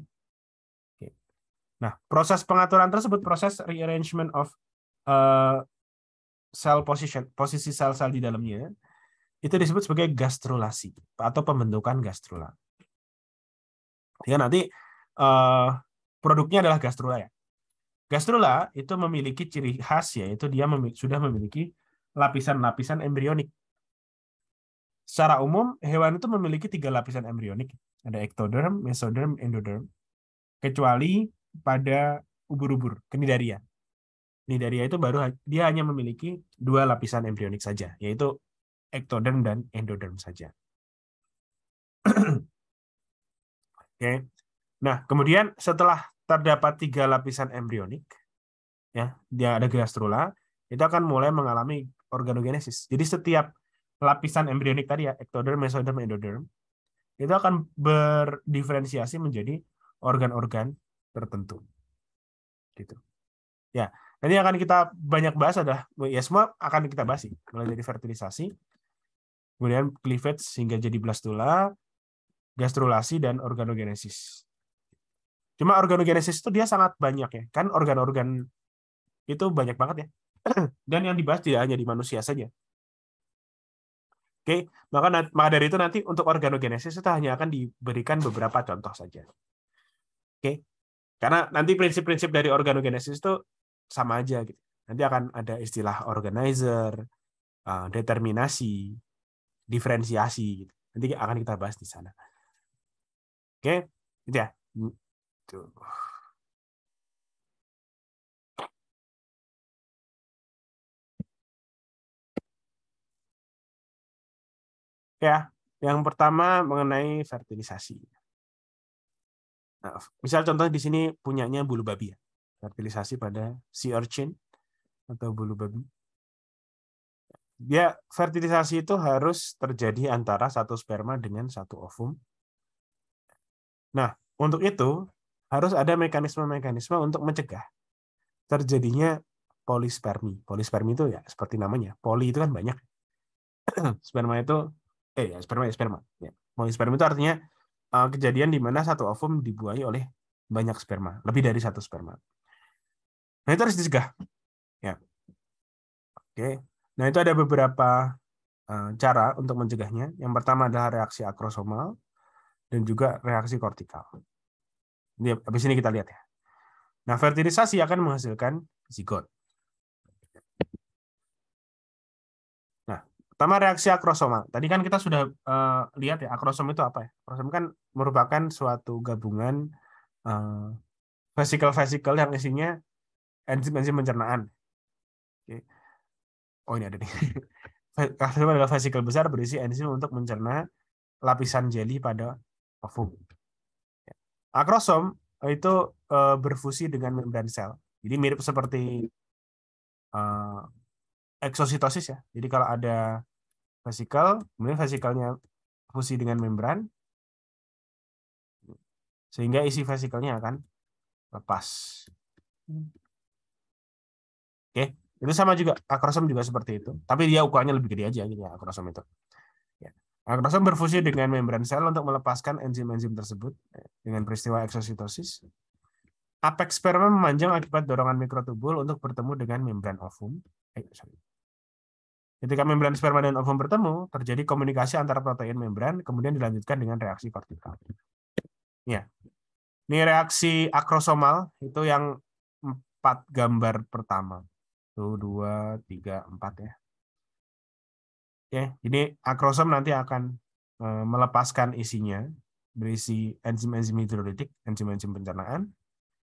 Nah, proses pengaturan tersebut, proses rearrangement of uh, eh, cell position, posisi sel-sel di dalamnya, itu disebut sebagai gastrulasi atau pembentukan gastrula. Ya, nanti uh, produknya adalah gastrula ya. Gastrula itu memiliki ciri khas yaitu dia memiliki, sudah memiliki lapisan-lapisan embrionik. Secara umum, hewan itu memiliki tiga lapisan embrionik. Ada ectoderm, mesoderm, endoderm. Kecuali pada ubur-ubur, kenidaria. Kenidaria itu baru dia hanya memiliki dua lapisan embrionik saja, yaitu ectoderm dan endoderm saja. Oke. Okay. Nah, kemudian setelah terdapat tiga lapisan embrionik, ya, dia ada gastrula, itu akan mulai mengalami organogenesis. Jadi setiap lapisan embrionik tadi ya, ectoderm, mesoderm, endoderm, itu akan berdiferensiasi menjadi organ-organ tertentu. Gitu. Ya, nanti akan kita banyak bahas adalah ya semua akan kita bahas sih, mulai dari fertilisasi, kemudian cleavage sehingga jadi blastula, gastrulasi dan organogenesis. Cuma organogenesis itu dia sangat banyak ya, kan organ-organ itu banyak banget ya. Dan yang dibahas tidak hanya di manusia saja. Oke, maka, maka dari itu nanti untuk organogenesis itu hanya akan diberikan beberapa contoh saja. Oke, karena nanti prinsip-prinsip dari organogenesis itu sama aja gitu. Nanti akan ada istilah organizer, eh, determinasi, diferensiasi. Gitu. Nanti akan kita bahas di sana. Oke, Itu ya. Hmm, tuh. ya. Yang pertama mengenai fertilisasi. Nah, misal contoh di sini punyanya bulu babi ya. Fertilisasi pada sea urchin atau bulu babi. Ya, fertilisasi itu harus terjadi antara satu sperma dengan satu ovum. Nah, untuk itu harus ada mekanisme-mekanisme untuk mencegah terjadinya polispermi. Polispermi itu ya seperti namanya, poli itu kan banyak. sperma itu eh ya sperma ya sperma ya. Mau sperma itu artinya uh, kejadian di mana satu ovum dibuahi oleh banyak sperma, lebih dari satu sperma. Nah itu harus dicegah. Ya. Oke. Nah itu ada beberapa uh, cara untuk mencegahnya. Yang pertama adalah reaksi akrosomal dan juga reaksi kortikal. Ini habis ini kita lihat ya. Nah, fertilisasi akan menghasilkan zigot. Pertama reaksi akrosoma. Tadi kan kita sudah uh, lihat ya akrosom itu apa ya? Akrosom kan merupakan suatu gabungan uh, vesikel-vesikel yang isinya enzim-enzim pencernaan. Okay. Oh ini ada nih. Akrosom adalah vesikel besar berisi enzim untuk mencerna lapisan jeli pada ovum. Ya. Akrosom itu uh, berfusi dengan membran sel. Jadi mirip seperti uh, eksositosis ya. Jadi kalau ada vesikel, kemudian vesikelnya fusi dengan membran, sehingga isi vesikelnya akan lepas. Hmm. Oke, itu sama juga akrosom juga seperti itu, tapi dia ukurannya lebih gede aja gitu ya akrosom itu. Ya. Akrosom berfusi dengan membran sel untuk melepaskan enzim-enzim tersebut ya, dengan peristiwa eksositosis. apex sperma memanjang akibat dorongan mikrotubul untuk bertemu dengan membran ovum. Eh, sorry. Ketika membran sperma dan ovum bertemu, terjadi komunikasi antara protein membran, kemudian dilanjutkan dengan reaksi kortikal. Ya. Ini reaksi akrosomal, itu yang empat gambar pertama. itu dua, tiga, empat ya. ya ini akrosom nanti akan eh, melepaskan isinya berisi enzim-enzim hidrolitik, enzim-enzim pencernaan.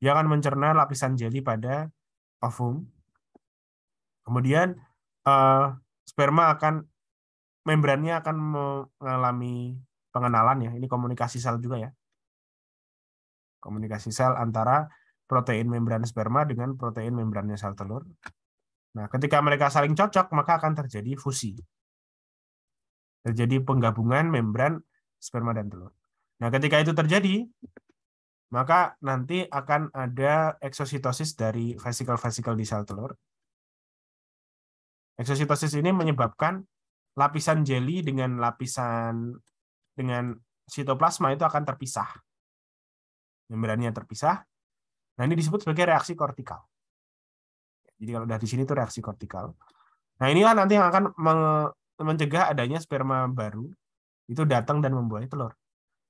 Dia akan mencerna lapisan jeli pada ovum. Kemudian eh, sperma akan membrannya akan mengalami pengenalan ya. Ini komunikasi sel juga ya. Komunikasi sel antara protein membran sperma dengan protein membrannya sel telur. Nah, ketika mereka saling cocok, maka akan terjadi fusi. Terjadi penggabungan membran sperma dan telur. Nah, ketika itu terjadi, maka nanti akan ada eksositosis dari vesikel-vesikel di sel telur Eksositosis ini menyebabkan lapisan jeli dengan lapisan dengan sitoplasma itu akan terpisah. Membrannya terpisah. Nah, ini disebut sebagai reaksi kortikal. Jadi kalau udah di sini itu reaksi kortikal. Nah, inilah nanti yang akan mencegah adanya sperma baru itu datang dan membuat telur.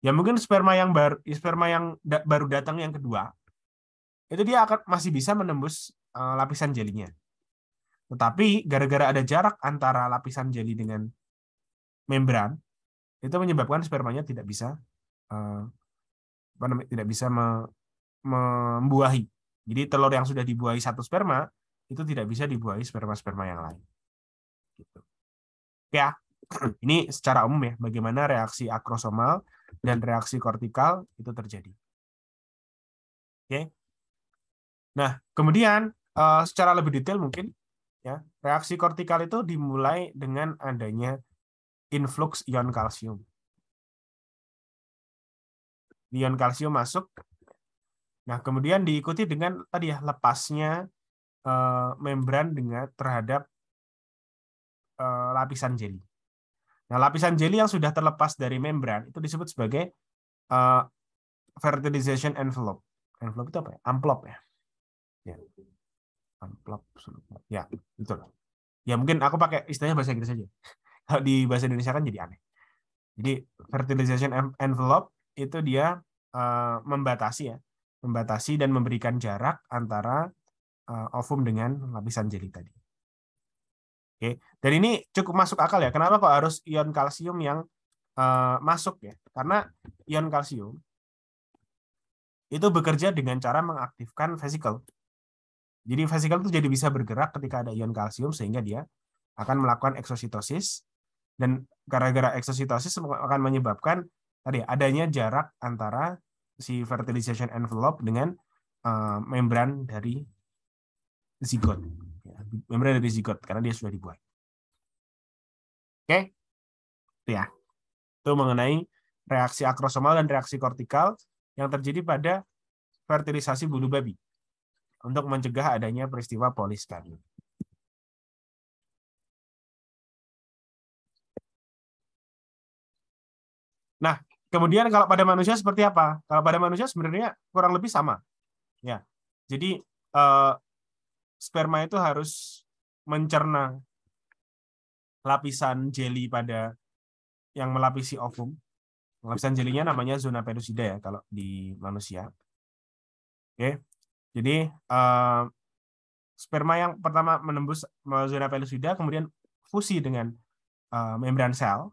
Ya mungkin sperma yang baru sperma yang baru datang yang kedua itu dia akan masih bisa menembus uh, lapisan jelinya. Tetapi gara-gara ada jarak antara lapisan jeli dengan membran, itu menyebabkan spermanya tidak bisa eh, tidak bisa membuahi. Jadi telur yang sudah dibuahi satu sperma itu tidak bisa dibuahi sperma-sperma yang lain. Gitu. Ya, ini secara umum ya bagaimana reaksi akrosomal dan reaksi kortikal itu terjadi. Oke. Nah, kemudian eh, secara lebih detail mungkin Ya, reaksi kortikal itu dimulai dengan adanya influx ion kalsium. Ion kalsium masuk. Nah, kemudian diikuti dengan tadi ya lepasnya e, membran dengan terhadap e, lapisan jeli. Nah, lapisan jeli yang sudah terlepas dari membran itu disebut sebagai e, fertilization envelope. Envelope itu apa ya? Amplop ya. ya amplop ya itu ya mungkin aku pakai istilahnya bahasa Inggris aja kalau di bahasa Indonesia kan jadi aneh jadi fertilization envelope itu dia uh, membatasi ya membatasi dan memberikan jarak antara uh, ovum dengan lapisan jeli tadi oke dan ini cukup masuk akal ya kenapa kok harus ion kalsium yang uh, masuk ya karena ion kalsium itu bekerja dengan cara mengaktifkan vesikel jadi vesikel itu jadi bisa bergerak ketika ada ion kalsium sehingga dia akan melakukan eksositosis dan gara-gara eksositosis akan menyebabkan tadi adanya jarak antara si fertilization envelope dengan uh, membran dari zigot. Ya, membran dari zigot karena dia sudah dibuat. Oke. Okay? Itu ya. Itu mengenai reaksi akrosomal dan reaksi kortikal yang terjadi pada fertilisasi bulu babi untuk mencegah adanya peristiwa polis tadi. Kan. Nah, kemudian kalau pada manusia seperti apa? Kalau pada manusia sebenarnya kurang lebih sama. Ya. Jadi eh, sperma itu harus mencerna lapisan jeli pada yang melapisi ovum. Lapisan jelinya namanya zona pelusida ya kalau di manusia. Oke. Okay. Jadi uh, sperma yang pertama menembus zona pelusida, kemudian fusi dengan uh, membran sel.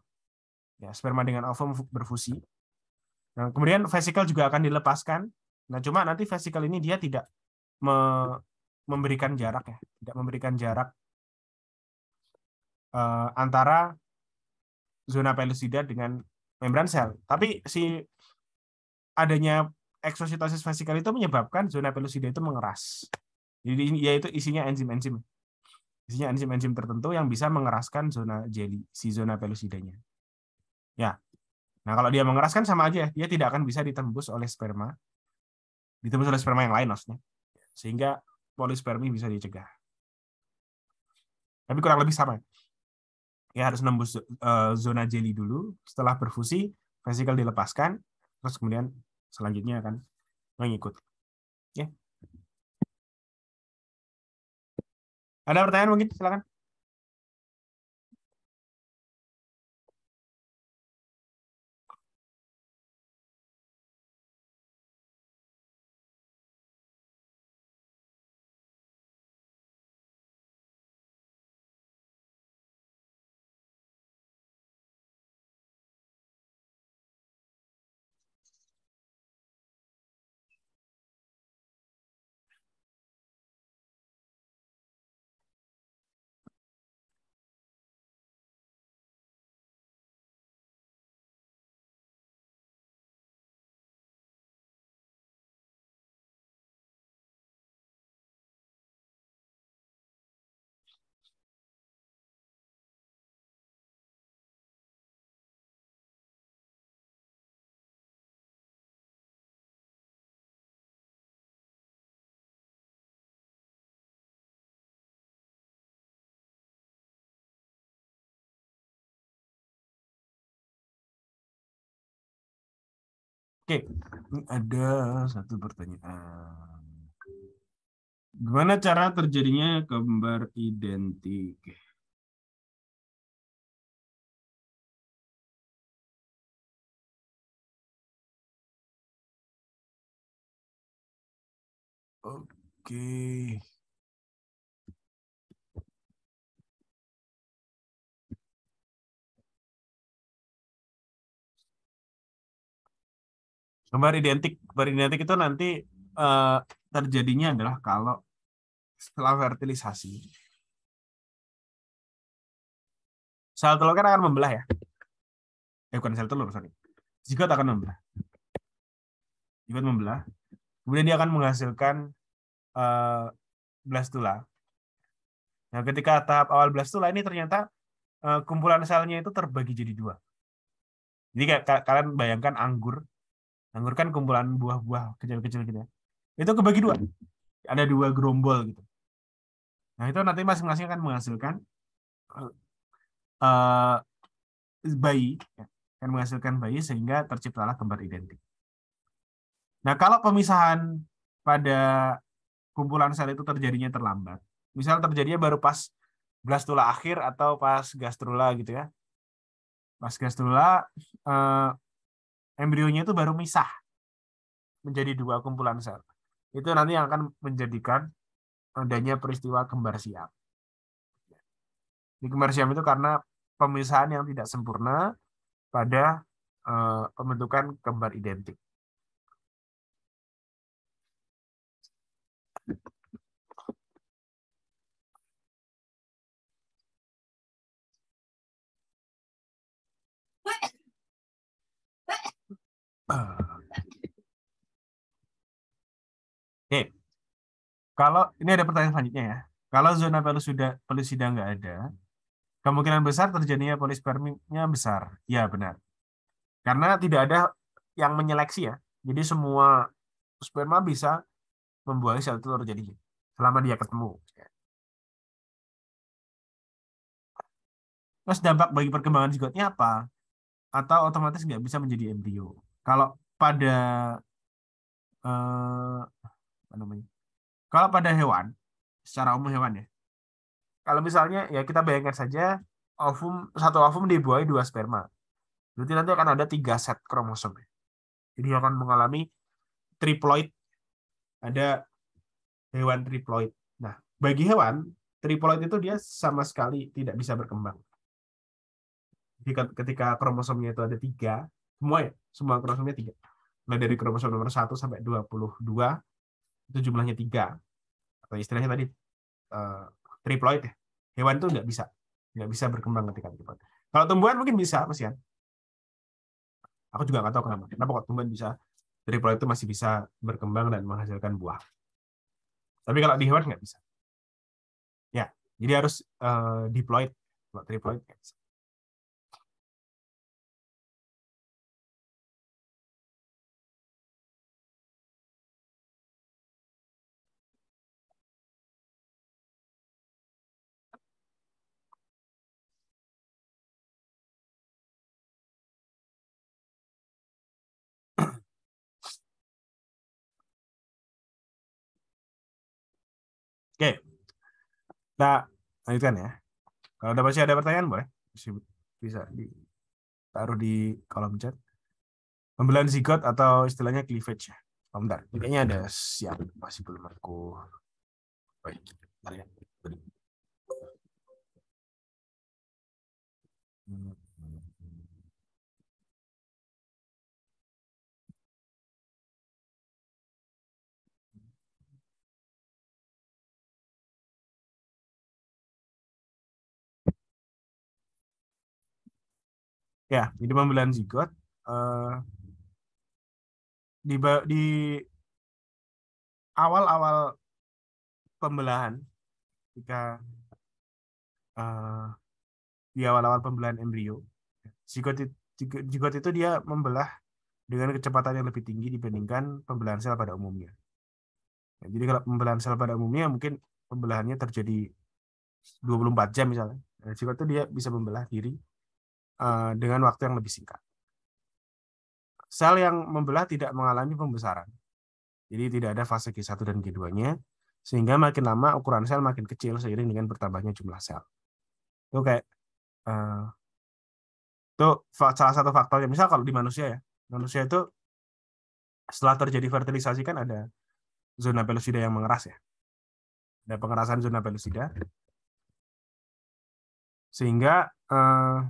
Ya, sperma dengan ovum berfusi. Nah, kemudian vesikel juga akan dilepaskan. Nah, cuma nanti vesikel ini dia tidak me memberikan jarak ya, tidak memberikan jarak uh, antara zona pelusida dengan membran sel. Tapi si adanya eksositosis vesikal itu menyebabkan zona pelusida itu mengeras. Jadi yaitu isinya enzim-enzim. Isinya enzim-enzim tertentu yang bisa mengeraskan zona jeli, si zona pelusidanya. Ya. Nah, kalau dia mengeraskan sama aja dia tidak akan bisa ditembus oleh sperma. Ditembus oleh sperma yang lain maksudnya. Sehingga polispermi bisa dicegah. Tapi kurang lebih sama. Ya harus nembus eh, zona jeli dulu, setelah berfusi vesikel dilepaskan, terus kemudian selanjutnya akan mengikut. Ya. Ada pertanyaan mungkin silakan. Oke, ini ada satu pertanyaan. Gimana cara terjadinya gambar identik? Oke. gambar identik, gambar identik itu nanti uh, terjadinya adalah kalau setelah fertilisasi. Sel telur kan akan membelah ya. Eh bukan sel telur, sorry. Zigot akan membelah. Zigot membelah. Kemudian dia akan menghasilkan uh, eh, blastula. Nah, ketika tahap awal blastula ini ternyata uh, kumpulan selnya itu terbagi jadi dua. Jadi kalian bayangkan anggur Anggur kan kumpulan buah-buah kecil-kecil gitu ya. Itu kebagi dua. Hmm. Ada dua gerombol gitu. Nah, itu nanti masing-masing akan menghasilkan uh, bayi, ya. akan menghasilkan bayi sehingga terciptalah kembar identik. Nah, kalau pemisahan pada kumpulan sel itu terjadinya terlambat, misal terjadinya baru pas blastula akhir atau pas gastrula gitu ya. Pas gastrula, uh, embrionya itu baru misah menjadi dua kumpulan sel. Itu nanti yang akan menjadikan adanya peristiwa kembar siam. Di kembar siam itu karena pemisahan yang tidak sempurna pada eh, pembentukan kembar identik. Oke. Kalau ini ada pertanyaan selanjutnya ya. Kalau zona pelusida pelusida nggak ada, kemungkinan besar terjadinya polispermia besar. Ya, benar. Karena tidak ada yang menyeleksi ya. Jadi semua sperma bisa membuahi sel telur jadi selama dia ketemu. Terus dampak bagi perkembangan zigotnya apa? Atau otomatis nggak bisa menjadi embrio. Kalau pada eh, apa namanya? Kalau pada hewan, secara umum hewan ya. Kalau misalnya ya kita bayangkan saja ovum satu ovum dibuahi dua sperma. Berarti nanti akan ada tiga set kromosom. Ya. Jadi akan mengalami triploid. Ada hewan triploid. Nah, bagi hewan triploid itu dia sama sekali tidak bisa berkembang. Jadi ketika kromosomnya itu ada tiga, semua ya semua kromosomnya tiga Nah dari kromosom nomor 1 sampai 22 itu jumlahnya tiga atau istilahnya tadi uh, triploid ya hewan itu nggak bisa nggak bisa berkembang ketika triploid kalau tumbuhan mungkin bisa mas ya aku juga nggak tahu kenapa kenapa kok tumbuhan bisa triploid itu masih bisa berkembang dan menghasilkan buah tapi kalau di hewan nggak bisa ya jadi harus uh, diploid kalau triploid nggak bisa Oke, kita lanjutkan ya. Kalau ada masih ada pertanyaan boleh bisa ditaruh di kolom chat. Pembelian zigot atau istilahnya cleavage. Oh, bentar, kayaknya ada siap masih belum aku. Baik, bentar ya. Hmm. ya jadi pembelahan zigot uh, di di awal-awal pembelahan jika uh, eh, di awal-awal pembelahan embrio zigot zigot itu dia membelah dengan kecepatan yang lebih tinggi dibandingkan pembelahan sel pada umumnya. ya, jadi kalau pembelahan sel pada umumnya mungkin pembelahannya terjadi 24 jam misalnya. Nah, zigot itu dia bisa membelah diri Eh, dengan waktu yang lebih singkat. Sel yang membelah tidak mengalami pembesaran. Jadi tidak ada fase G1 dan G2-nya, sehingga makin lama ukuran sel makin kecil seiring dengan bertambahnya jumlah sel. Itu kayak uh, itu salah satu faktornya. Misal kalau di manusia ya, manusia itu setelah terjadi fertilisasi kan ada zona pelusida yang mengeras ya. Ada pengerasan zona pelusida. Sehingga uh,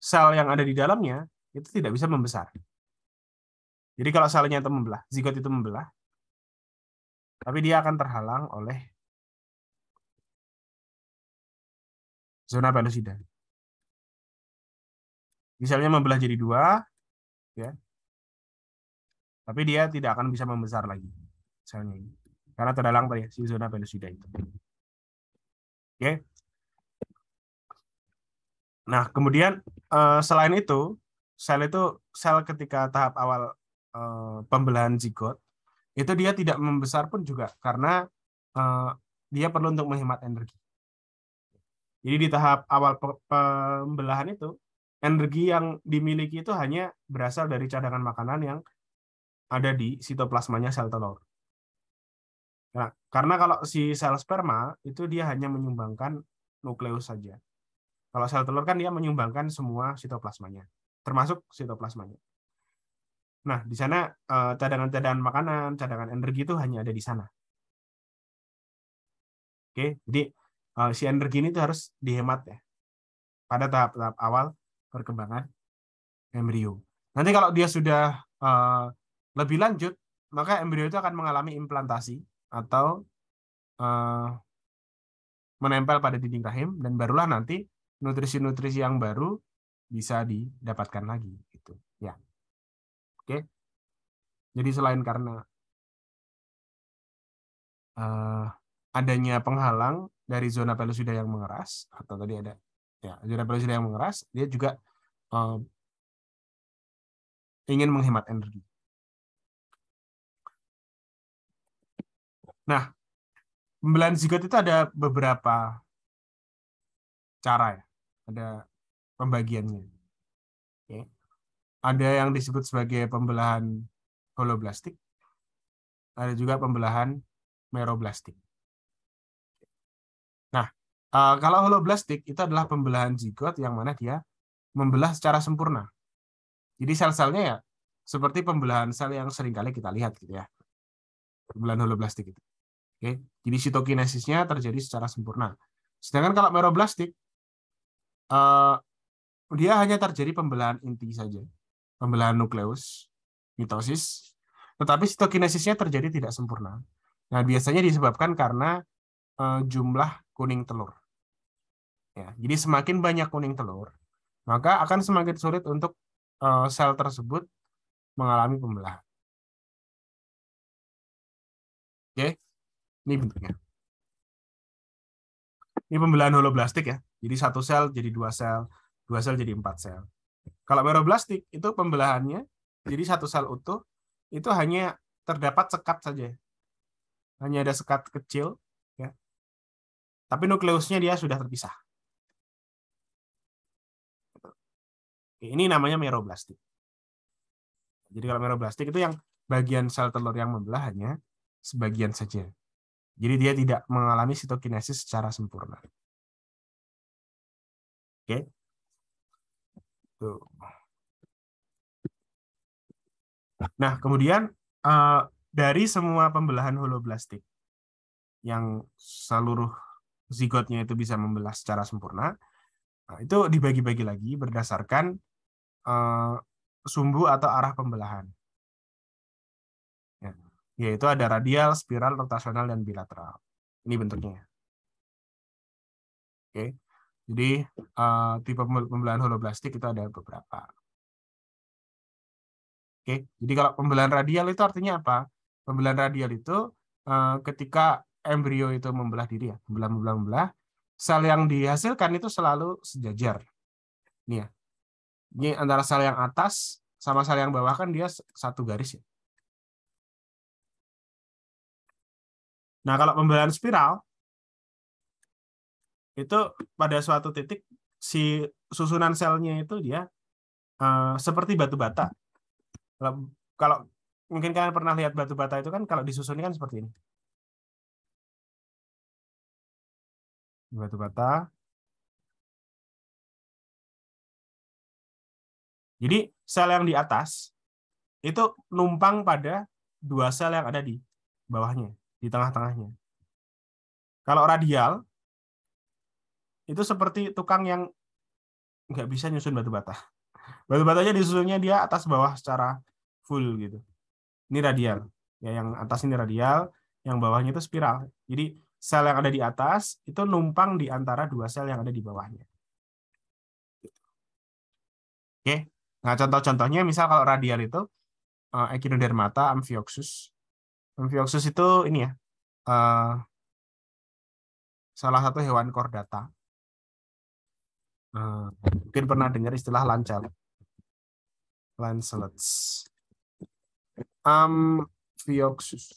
sel yang ada di dalamnya itu tidak bisa membesar. Jadi kalau selnya itu membelah, zigot itu membelah, tapi dia akan terhalang oleh zona pelusida. Misalnya membelah jadi dua, ya, tapi dia tidak akan bisa membesar lagi selnya ini karena terhalang tadi si zona pelusida, itu. Oke, Nah, kemudian uh, selain itu, sel itu sel ketika tahap awal uh, pembelahan zigot itu dia tidak membesar pun juga karena uh, dia perlu untuk menghemat energi. Jadi di tahap awal pe pembelahan itu energi yang dimiliki itu hanya berasal dari cadangan makanan yang ada di sitoplasmanya sel telur. Nah, karena kalau si sel sperma itu dia hanya menyumbangkan nukleus saja. Kalau sel telur kan dia menyumbangkan semua sitoplasmanya, termasuk sitoplasmanya. Nah, di sana eh, cadangan-cadangan makanan, cadangan energi itu hanya ada di sana. Oke, jadi eh, si energi ini tuh harus dihemat ya pada tahap-tahap awal perkembangan embrio. Nanti kalau dia sudah eh, lebih lanjut, maka embrio itu akan mengalami implantasi atau menempel pada dinding rahim dan barulah nanti nutrisi-nutrisi yang baru bisa didapatkan lagi gitu ya oke jadi selain karena uh, adanya penghalang dari zona pelusida yang mengeras atau tadi ada ya zona pelusida yang mengeras dia juga uh, ingin menghemat energi nah pembelahan zigot itu ada beberapa cara ya ada pembagiannya. Ada yang disebut sebagai pembelahan holoblastik, ada juga pembelahan meroblastik. Nah, eh, kalau holoblastik itu adalah pembelahan zigot yang mana dia membelah secara sempurna. Jadi sel-selnya ya seperti pembelahan sel yang seringkali kita lihat gitu ya. Pembelahan holoblastik itu. Oke, jadi sitokinesisnya terjadi secara sempurna. Sedangkan kalau meroblastik uh, dia hanya terjadi pembelahan inti saja, pembelahan nukleus, mitosis, tetapi sitokinesisnya terjadi tidak sempurna. Nah, biasanya disebabkan karena uh, jumlah kuning telur. Ya, jadi semakin banyak kuning telur, maka akan semakin sulit untuk uh, sel tersebut mengalami pembelahan. Oke, ini bentuknya. Ini pembelahan holoblastik ya. Jadi satu sel jadi dua sel, dua sel jadi empat sel. Kalau meroblastik itu pembelahannya jadi satu sel utuh itu hanya terdapat sekat saja. Hanya ada sekat kecil ya. Tapi nukleusnya dia sudah terpisah. Ini namanya meroblastik. Jadi kalau meroblastik itu yang bagian sel telur yang membelah hanya sebagian saja. Jadi dia tidak mengalami sitokinesis secara sempurna. Oke. Okay. Nah, kemudian uh, dari semua pembelahan holoblastik yang seluruh zigotnya itu bisa membelah secara sempurna, nah, itu dibagi-bagi lagi berdasarkan uh, sumbu atau arah pembelahan. Ya, yaitu ada radial, spiral, rotasional, dan bilateral. Ini bentuknya. Oke. Okay. Jadi uh, tipe pembelahan holoblastik itu ada beberapa. Oke, jadi kalau pembelahan radial itu artinya apa? Pembelahan radial itu uh, ketika embrio itu membelah diri ya, membelah membelah membelah, sel yang dihasilkan itu selalu sejajar. Ini ya. Ini antara sel yang atas sama sel yang bawah kan dia satu garis ya. Nah, kalau pembelahan spiral itu pada suatu titik si susunan selnya itu dia uh, seperti batu bata. Kalau, kalau mungkin kalian pernah lihat batu bata itu kan kalau ini kan seperti ini. Batu bata. Jadi sel yang di atas itu numpang pada dua sel yang ada di bawahnya, di tengah-tengahnya. Kalau radial itu seperti tukang yang nggak bisa nyusun batu bata. Batu batanya disusunnya dia atas bawah secara full gitu. Ini radial. Ya yang atas ini radial, yang bawahnya itu spiral. Jadi sel yang ada di atas itu numpang di antara dua sel yang ada di bawahnya. Oke. Nah, contoh-contohnya misal kalau radial itu eh, echinodermata amphioxus. Amphioxus itu ini ya. Uh, salah satu hewan kordata. Hmm. Mungkin pernah dengar istilah lancel. Lancelots. Amphioxus.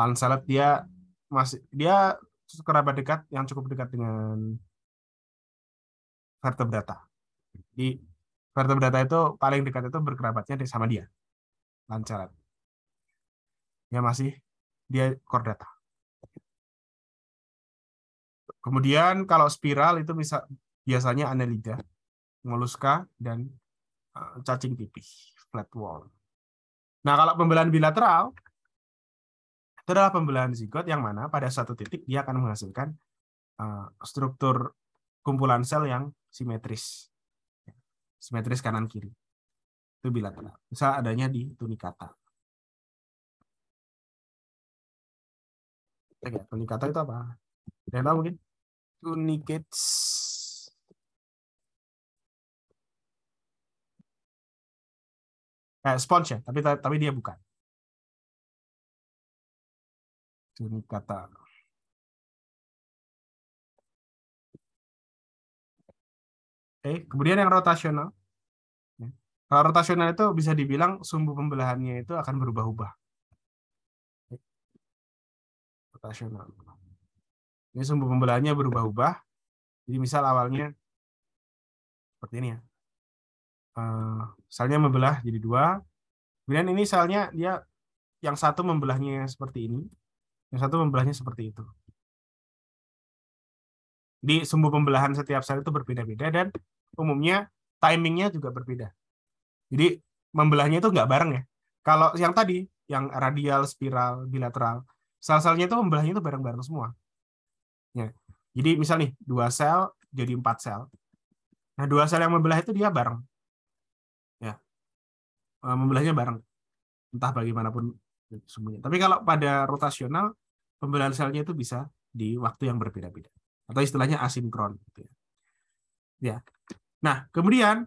lancelot dia masih dia kerabat dekat yang cukup dekat dengan vertebrata. Di vertebrata itu paling dekat itu berkerabatnya sama dia. lancelot. Dia masih dia chordata. Kemudian kalau spiral itu bisa biasanya anelida, moluska dan eh, cacing pipih, flat wall. Nah, kalau pembelahan bilateral itu adalah pembelahan zigot yang mana pada satu titik dia akan menghasilkan eh, struktur kumpulan sel yang simetris. Simetris kanan kiri. Itu bilateral. Misal adanya di tunikata. Oke, tunikata itu apa? mungkin? to eh, sponge ya tapi tapi dia bukan ini kata oke kemudian yang rotasional ya. kalau rotasional itu bisa dibilang sumbu pembelahannya itu akan berubah-ubah rotasional ini sumbu pembelahannya berubah-ubah. Jadi misal awalnya seperti ini ya. Uh, membelah jadi dua. Kemudian ini misalnya dia yang satu membelahnya seperti ini, yang satu membelahnya seperti itu. Di sumbu pembelahan setiap sel itu berbeda-beda dan umumnya timingnya juga berbeda. Jadi membelahnya itu nggak bareng ya. Kalau yang tadi, yang radial, spiral, bilateral, sel-selnya itu membelahnya itu bareng-bareng semua. Jadi misal nih, dua sel jadi empat sel. Nah, dua sel yang membelah itu dia bareng. Ya. Eh, membelahnya bareng. Entah bagaimanapun semuanya. Tapi kalau pada rotasional, pembelahan selnya itu bisa di waktu yang berbeda-beda. Atau istilahnya asinkron. Gitu ya. ya. Nah, kemudian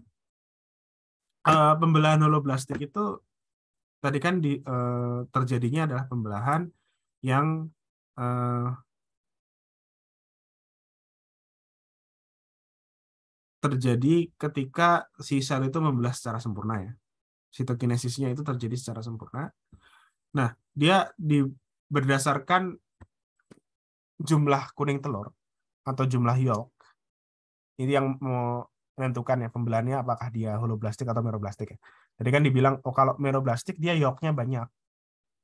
eh, pembelahan holoblastik itu tadi kan di, eh, terjadinya adalah pembelahan yang terjadi ketika si sel itu membelah secara sempurna ya. Sitokinesisnya itu terjadi secara sempurna. Nah, dia di, berdasarkan jumlah kuning telur atau jumlah yolk. Ini yang menentukan ya pembelahannya apakah dia holoblastik atau meroblastik ya. Jadi kan dibilang oh kalau meroblastik dia yolknya banyak.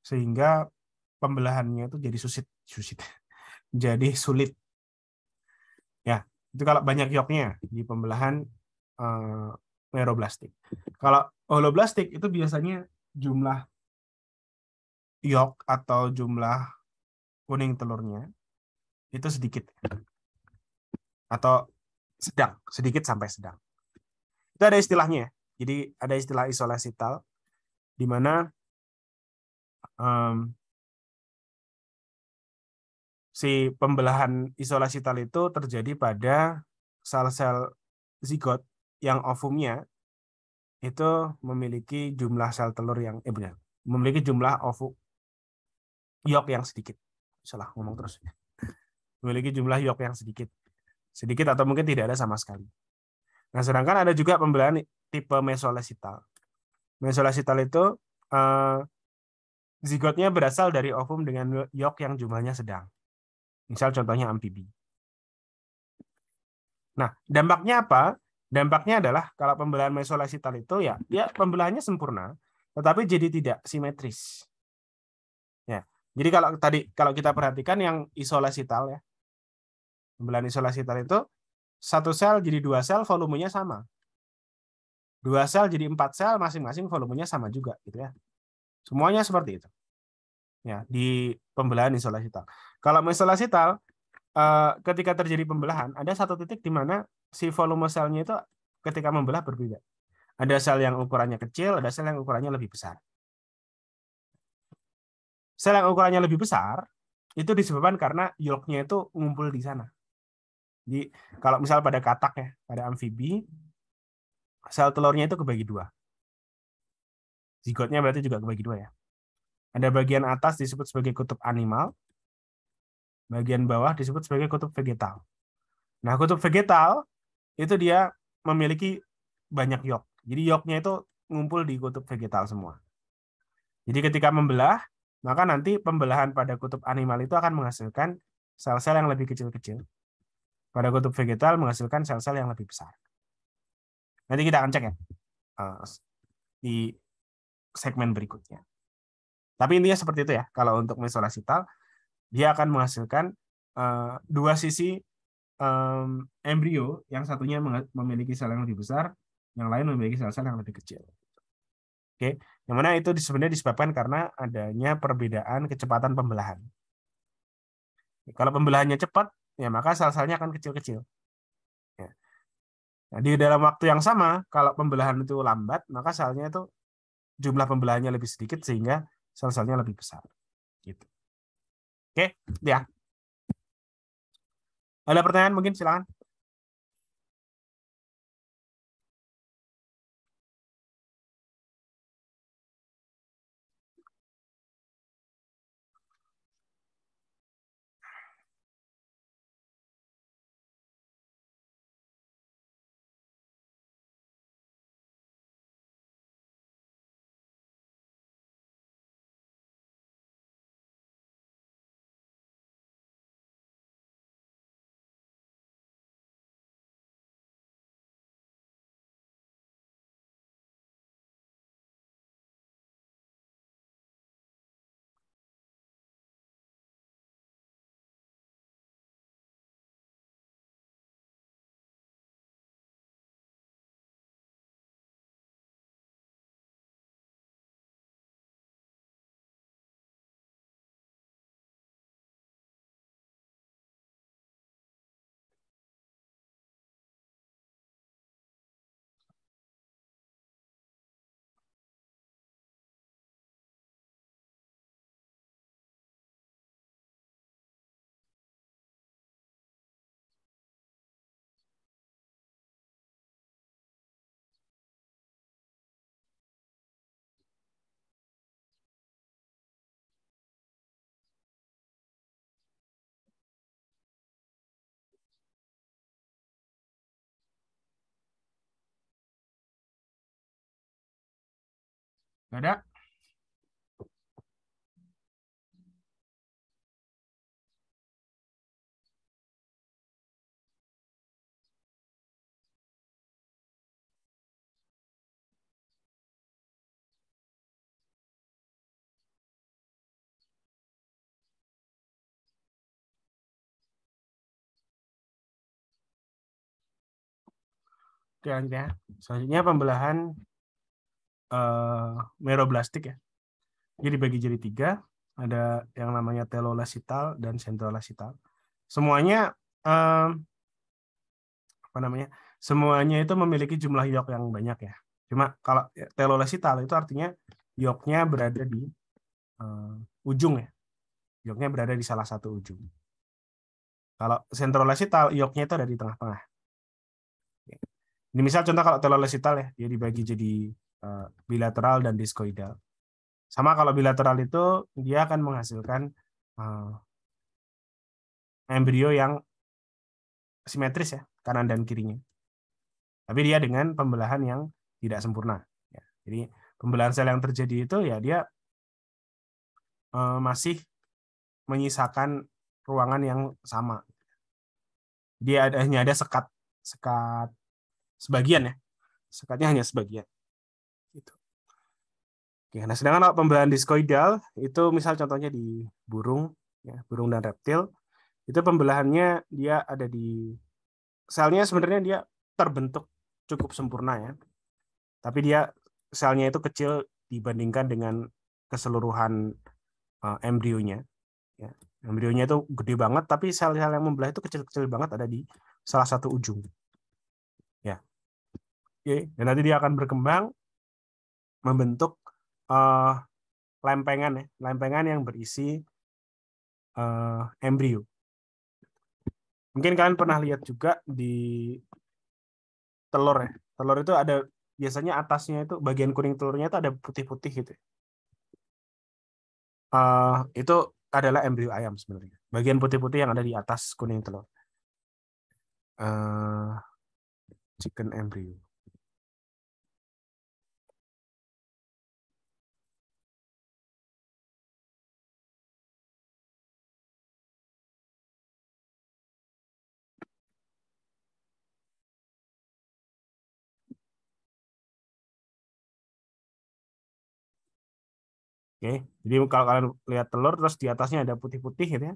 Sehingga pembelahannya itu jadi susit, susit. jadi sulit. Ya, itu kalau banyak yoknya di pembelahan uh, aeroblastik. Kalau holoblastik itu biasanya jumlah yok atau jumlah kuning telurnya itu sedikit atau sedang, sedikit sampai sedang. Itu ada istilahnya. Ya. Jadi ada istilah isolasi tal di mana um, si pembelahan isolasi tal itu terjadi pada sel-sel zigot yang ovumnya itu memiliki jumlah sel telur yang eh benar, memiliki jumlah ovum yolk yang sedikit. Salah ngomong terus. memiliki jumlah yolk yang sedikit. Sedikit atau mungkin tidak ada sama sekali. Nah, sedangkan ada juga pembelahan tipe mesolesital. Mesolesital itu eh, zigotnya berasal dari ovum dengan yolk yang jumlahnya sedang. Misal contohnya amfibi. Nah, dampaknya apa? Dampaknya adalah kalau pembelahan mesolesital itu ya, ya pembelahannya sempurna, tetapi jadi tidak simetris. Ya. Jadi kalau tadi kalau kita perhatikan yang isolasital ya. Pembelahan isolasital itu satu sel jadi dua sel volumenya sama. Dua sel jadi empat sel masing-masing volumenya sama juga gitu ya. Semuanya seperti itu ya di pembelahan isolasi tal. Kalau isolasi tal, eh, ketika terjadi pembelahan, ada satu titik di mana si volume selnya itu ketika membelah berbeda. Ada sel yang ukurannya kecil, ada sel yang ukurannya lebih besar. Sel yang ukurannya lebih besar itu disebabkan karena yolknya itu ngumpul di sana. Jadi kalau misal pada katak ya, pada amfibi, sel telurnya itu kebagi dua. Zigotnya berarti juga kebagi dua ya. Ada bagian atas disebut sebagai kutub animal, bagian bawah disebut sebagai kutub vegetal. Nah, kutub vegetal itu dia memiliki banyak yok. Jadi yoknya itu ngumpul di kutub vegetal semua. Jadi ketika membelah, maka nanti pembelahan pada kutub animal itu akan menghasilkan sel-sel yang lebih kecil-kecil. Pada kutub vegetal menghasilkan sel-sel yang lebih besar. Nanti kita akan cek ya eh, di segmen berikutnya. Tapi intinya seperti itu ya. Kalau untuk mesolasital, dia akan menghasilkan uh, dua sisi um, embrio, yang satunya memiliki sel yang lebih besar, yang lain memiliki sel-sel yang lebih kecil. Oke, yang mana itu sebenarnya disebabkan karena adanya perbedaan kecepatan pembelahan. Kalau pembelahannya cepat, ya maka sel-selnya akan kecil-kecil. Ya. Nah, di dalam waktu yang sama, kalau pembelahan itu lambat, maka selnya itu jumlah pembelahannya lebih sedikit sehingga sel-selnya lebih besar. Gitu. Oke, ya. Ada pertanyaan mungkin silakan. Gak ada? Oke, ya. Selanjutnya pembelahan uh, meroblastik ya. Jadi bagi jadi tiga, ada yang namanya telolasital dan sentrolasital. Semuanya uh, apa namanya? Semuanya itu memiliki jumlah yok yang banyak ya. Cuma kalau telolasital itu artinya yolknya berada di uh, ujung ya. yolknya berada di salah satu ujung. Kalau sentrolasital, yolknya itu ada di tengah-tengah. Ini misal contoh kalau telolasital ya, dia dibagi jadi Eh, bilateral dan diskoidal. Sama kalau bilateral itu dia akan menghasilkan uh, embrio yang simetris ya kanan dan kirinya. Tapi dia dengan pembelahan yang tidak sempurna. Ya. Jadi pembelahan sel yang terjadi itu ya dia uh, masih menyisakan ruangan yang sama. Dia ada, hanya ada sekat sekat sebagian ya. Sekatnya hanya sebagian. Oke, nah sedangkan pembelahan diskoidal itu misal contohnya di burung, ya, burung dan reptil, itu pembelahannya dia ada di selnya sebenarnya dia terbentuk cukup sempurna ya. Tapi dia selnya itu kecil dibandingkan dengan keseluruhan uh, embrionya. Ya. Embrionya itu gede banget, tapi sel-sel yang membelah itu kecil-kecil banget ada di salah satu ujung. Ya. Oke, dan nanti dia akan berkembang membentuk uh, lempengan ya, lempengan yang berisi uh, embrio. Mungkin kalian pernah lihat juga di telur ya. Telur itu ada biasanya atasnya itu bagian kuning telurnya itu ada putih-putih gitu. Uh, itu adalah embrio ayam sebenarnya. Bagian putih-putih yang ada di atas kuning telur. Uh, chicken embryo. Oke, jadi kalau kalian lihat telur terus di atasnya ada putih-putih gitu ya.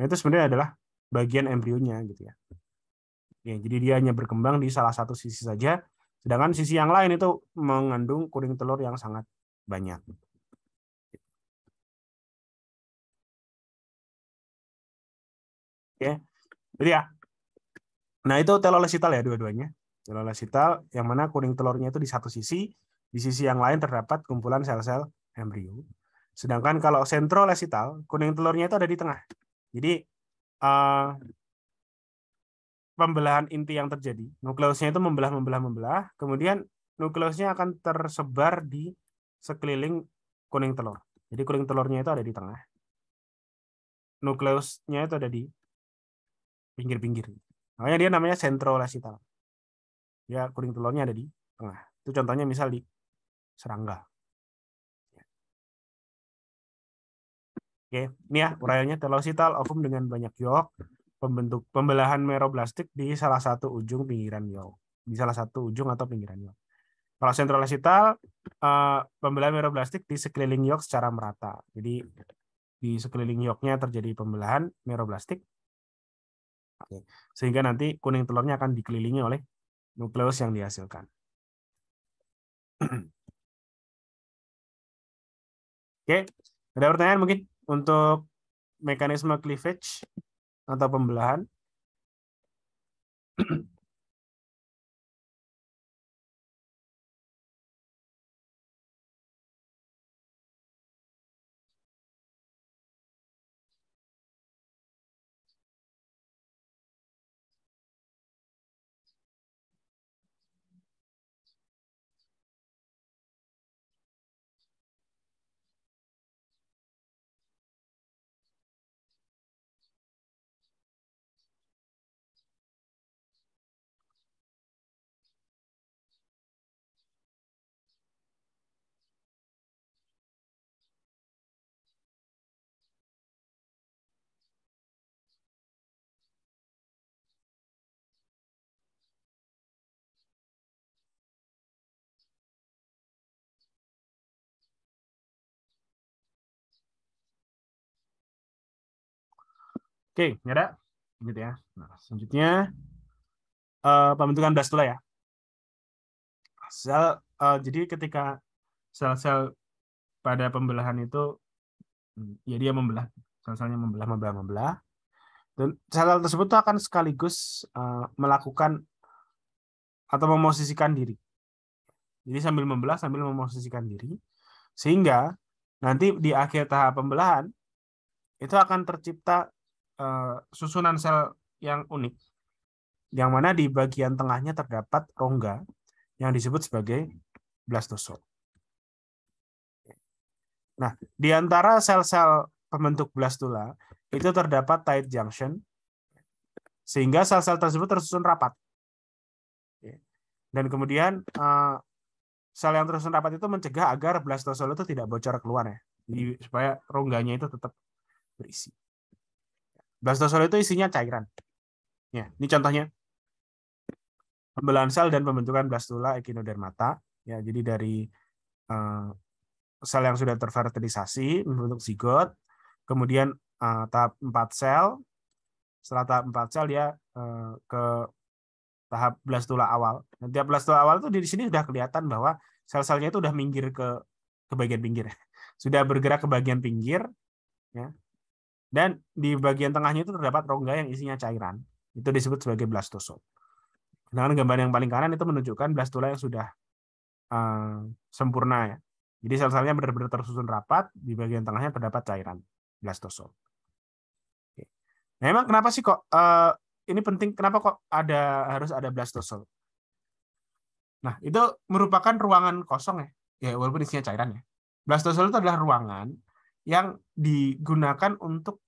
Nah, itu sebenarnya adalah bagian embrionya gitu ya. Okay, jadi dia hanya berkembang di salah satu sisi saja, sedangkan sisi yang lain itu mengandung kuning telur yang sangat banyak. Oke. Jadi ya. Nah, itu telolesital ya dua-duanya. Telolesital yang mana kuning telurnya itu di satu sisi, di sisi yang lain terdapat kumpulan sel-sel embrio. Sedangkan kalau sentrolesital, kuning telurnya itu ada di tengah. Jadi uh, pembelahan inti yang terjadi, nukleusnya itu membelah, membelah, membelah, kemudian nukleusnya akan tersebar di sekeliling kuning telur. Jadi kuning telurnya itu ada di tengah. Nukleusnya itu ada di pinggir-pinggir. Makanya dia namanya sentrolesital. Ya, kuning telurnya ada di tengah. Itu contohnya misal di serangga. Oke, ini ya uraiannya telosital ovum dengan banyak yolk pembentuk pembelahan meroblastik di salah satu ujung pinggiran yolk, di salah satu ujung atau pinggiran yolk. Kalau uh, pembelahan meroblastik di sekeliling yolk secara merata. Jadi di sekeliling yolknya terjadi pembelahan meroblastik. Oke. Sehingga nanti kuning telurnya akan dikelilingi oleh nukleus yang dihasilkan. Oke, ada pertanyaan mungkin? untuk mekanisme cleavage atau pembelahan Oke, ini ya ada? Gitu ya. Nah, selanjutnya uh, pembentukan blastula ya. Sel, uh, jadi ketika sel-sel pada pembelahan itu, ya dia membelah, sel-selnya membelah, membelah, membelah. Dan sel sel tersebut akan sekaligus uh, melakukan atau memosisikan diri. Jadi sambil membelah, sambil memosisikan diri, sehingga nanti di akhir tahap pembelahan itu akan tercipta Eh, susunan sel yang unik, yang mana di bagian tengahnya terdapat rongga yang disebut sebagai blastosol. Nah, di antara sel-sel pembentuk blastula itu terdapat tight junction, sehingga sel-sel tersebut tersusun rapat. Dan kemudian eh, sel yang tersusun rapat itu mencegah agar blastosol itu tidak bocor keluar ya, supaya rongganya itu tetap berisi. Blastosol itu isinya cairan. Ya, ini contohnya. Pembelahan sel dan pembentukan blastula echinodermata. Ya, jadi dari uh, sel yang sudah terfertilisasi membentuk zigot, kemudian uh, tahap 4 sel. Setelah tahap 4 sel dia uh, ke tahap blastula awal. Nah, tiap blastula awal itu di sini sudah kelihatan bahwa sel-selnya itu sudah minggir ke ke bagian pinggir. Sudah bergerak ke bagian pinggir ya. Dan di bagian tengahnya itu terdapat rongga yang isinya cairan. Itu disebut sebagai blastosol. Dengan gambar yang paling kanan itu menunjukkan blastula yang sudah uh, sempurna ya. Jadi sel-selnya benar-benar tersusun rapat, di bagian tengahnya terdapat cairan blastosom. Oke. Nah, emang kenapa sih kok uh, ini penting? Kenapa kok ada harus ada blastosom? Nah, itu merupakan ruangan kosong ya. Ya, walaupun isinya cairan ya. Blastosom itu adalah ruangan yang digunakan untuk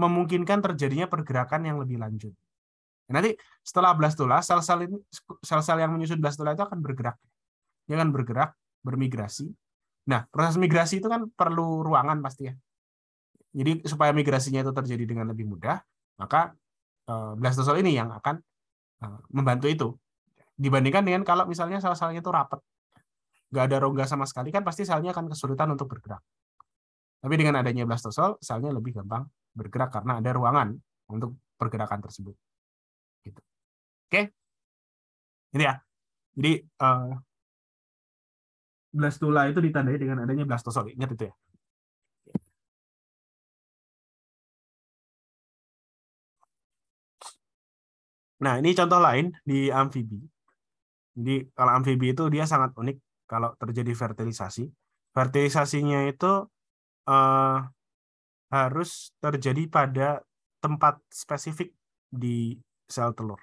memungkinkan terjadinya pergerakan yang lebih lanjut. Nanti setelah blastula sel sel ini sel-sel yang menyusun blastula itu akan bergerak. Dia akan bergerak, bermigrasi. Nah, proses migrasi itu kan perlu ruangan pasti ya. Jadi supaya migrasinya itu terjadi dengan lebih mudah, maka eh, blastosol ini yang akan eh, membantu itu. Dibandingkan dengan kalau misalnya sel-selnya itu rapat, nggak ada rongga sama sekali, kan pasti selnya akan kesulitan untuk bergerak. Tapi dengan adanya blastosol, selnya lebih gampang bergerak karena ada ruangan untuk pergerakan tersebut. Gitu. Oke? Okay? Gitu ini ya. Jadi uh, eh, blastula itu ditandai dengan adanya blastosol. Ingat itu ya. Nah, ini contoh lain di amfibi. Jadi kalau amfibi itu dia sangat unik kalau terjadi fertilisasi. Fertilisasinya itu uh, harus terjadi pada tempat spesifik di sel telur.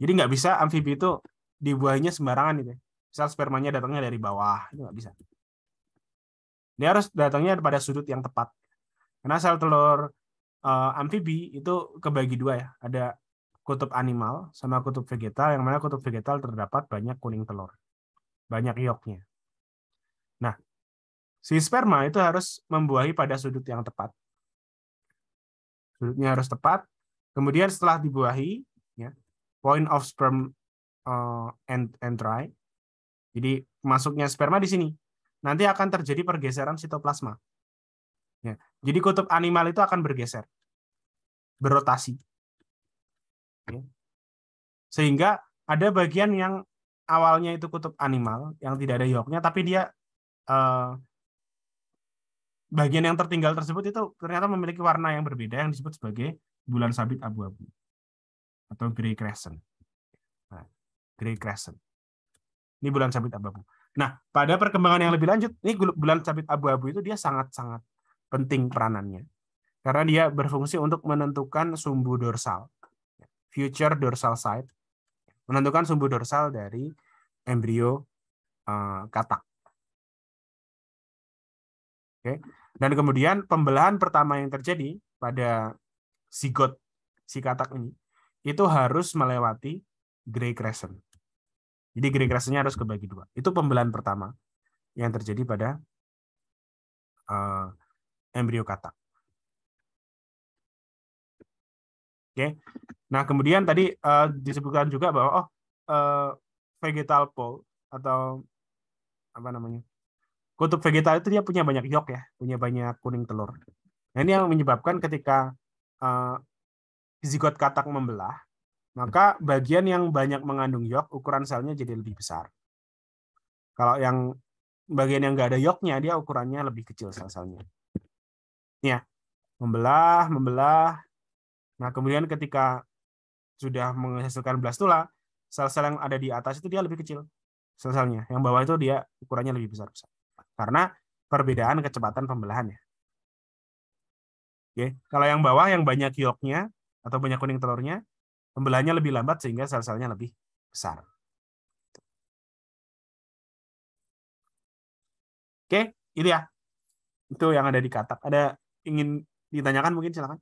Jadi nggak bisa amfibi itu dibuahnya sembarangan itu. Ya. Misal spermanya datangnya dari bawah, itu nggak bisa. Dia harus datangnya pada sudut yang tepat. Karena sel telur uh, amfibi itu kebagi dua ya. Ada kutub animal sama kutub vegetal. Yang mana kutub vegetal terdapat banyak kuning telur. Banyak yolknya si sperma itu harus membuahi pada sudut yang tepat. Sudutnya harus tepat. Kemudian setelah dibuahi, ya, point of sperm uh, and dry. Jadi masuknya sperma di sini. Nanti akan terjadi pergeseran sitoplasma. Ya. Jadi kutub animal itu akan bergeser, berotasi. Ya. Sehingga ada bagian yang awalnya itu kutub animal yang tidak ada yolknya, tapi dia uh, bagian yang tertinggal tersebut itu ternyata memiliki warna yang berbeda yang disebut sebagai bulan sabit abu-abu atau grey crescent. Nah, gray crescent. Ini bulan sabit abu-abu. Nah, pada perkembangan yang lebih lanjut, ini bulan sabit abu-abu itu dia sangat-sangat penting peranannya. Karena dia berfungsi untuk menentukan sumbu dorsal, future dorsal side menentukan sumbu dorsal dari embrio uh, katak. Oke. Okay. Dan kemudian pembelahan pertama yang terjadi pada zigot si katak ini itu harus melewati Grey crescent. Jadi gray crescentnya harus kebagi dua. Itu pembelahan pertama yang terjadi pada uh, embrio katak. Oke. Okay. Nah, kemudian tadi uh, disebutkan juga bahwa oh uh, vegetal pole atau apa namanya? kutub vegetal itu dia punya banyak yolk ya, punya banyak kuning telur. Nah, ini yang menyebabkan ketika uh, zigot katak membelah, maka bagian yang banyak mengandung yolk ukuran selnya jadi lebih besar. Kalau yang bagian yang nggak ada yolknya dia ukurannya lebih kecil sel selnya. Ya, membelah, membelah. Nah, kemudian ketika sudah menghasilkan blastula, sel-sel yang ada di atas itu dia lebih kecil sel-selnya. Yang bawah itu dia ukurannya lebih besar-besar karena perbedaan kecepatan pembelahannya. Oke, kalau yang bawah yang banyak yolknya atau banyak kuning telurnya, pembelahannya lebih lambat sehingga sel-selnya lebih besar. Oke, ini ya. Itu yang ada di katak. Ada ingin ditanyakan mungkin silakan.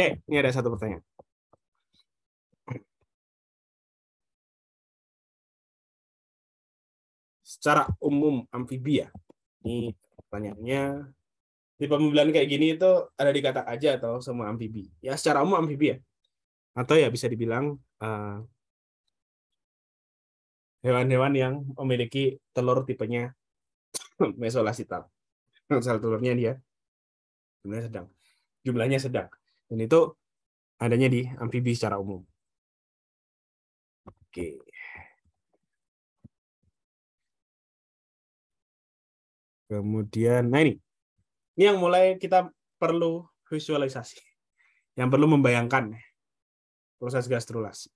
Oke, eh, ini ada satu pertanyaan. Secara umum amfibia, ini pertanyaannya di pembelian kayak gini itu ada di kata aja atau semua amfibi? Ya secara umum amfibia atau ya bisa dibilang hewan eh, hewan-hewan yang memiliki telur tipenya mesolasital. Sel telurnya dia jumlahnya sedang. Jumlahnya sedang. Dan itu adanya di amfibi secara umum. Oke. Kemudian, nah ini. Ini yang mulai kita perlu visualisasi. Yang perlu membayangkan proses gastrulasi.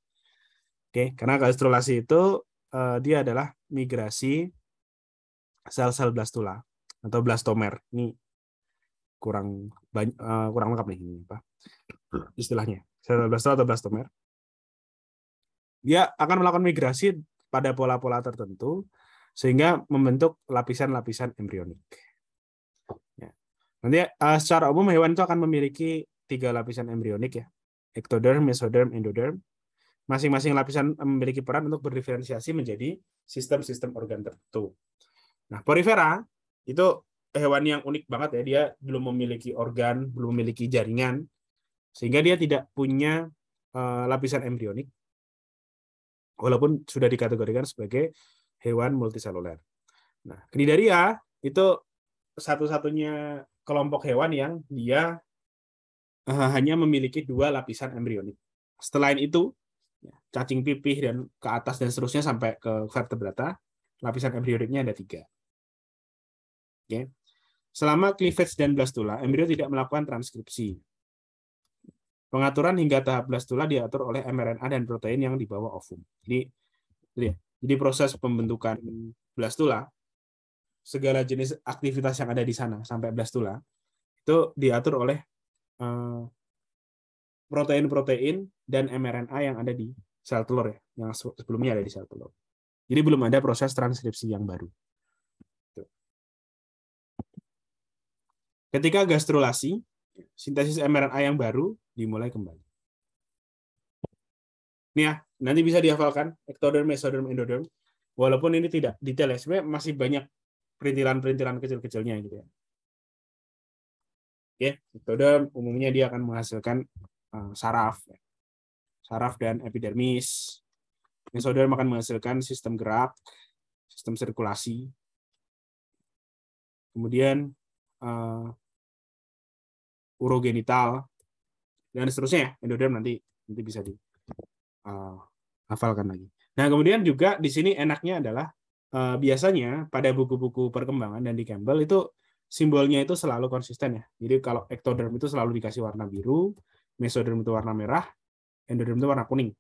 Oke, karena gastrulasi itu eh, dia adalah migrasi sel-sel blastula atau blastomer. Ini kurang banyak, eh, kurang lengkap nih istilahnya atau blastomer dia akan melakukan migrasi pada pola-pola tertentu sehingga membentuk lapisan-lapisan embrionik. Ya. Nanti uh, secara umum hewan itu akan memiliki tiga lapisan embrionik ya, ectoderm, mesoderm, endoderm. Masing-masing lapisan memiliki peran untuk berdiferensiasi menjadi sistem-sistem organ tertentu. Nah, porifera itu hewan yang unik banget ya, dia belum memiliki organ, belum memiliki jaringan, sehingga dia tidak punya uh, lapisan embrionik walaupun sudah dikategorikan sebagai hewan multiseluler. Nah, Cnidaria itu satu-satunya kelompok hewan yang dia uh, hanya memiliki dua lapisan embrionik. Selain itu, ya, cacing pipih dan ke atas dan seterusnya sampai ke vertebrata, lapisan embrioniknya ada tiga. Oke. Okay. Selama cleavage dan blastula, embrio tidak melakukan transkripsi. Pengaturan hingga tahap blastula diatur oleh mRNA dan protein yang dibawa ovum. Jadi, jadi proses pembentukan blastula, segala jenis aktivitas yang ada di sana sampai blastula itu diatur oleh eh, protein-protein dan mRNA yang ada di sel telur ya, yang sebelumnya ada di sel telur. Jadi belum ada proses transkripsi yang baru. Ketika gastrulasi, sintesis mRNA yang baru dimulai kembali. Ini ya, nanti bisa dihafalkan ectoderm, mesoderm, endoderm. Walaupun ini tidak detail ya, sebenarnya masih banyak perintilan-perintilan kecil-kecilnya gitu ya. Oke, ectoderm umumnya dia akan menghasilkan eh, saraf, ya. saraf dan epidermis. Mesoderm akan menghasilkan sistem gerak, sistem sirkulasi. Kemudian uh, urogenital dan seterusnya ya endoderm nanti nanti bisa di uh, hafalkan lagi. Nah kemudian juga di sini enaknya adalah uh, biasanya pada buku-buku perkembangan dan di Campbell itu simbolnya itu selalu konsisten ya. Jadi kalau ectoderm itu selalu dikasih warna biru, mesoderm itu warna merah, endoderm itu warna kuning.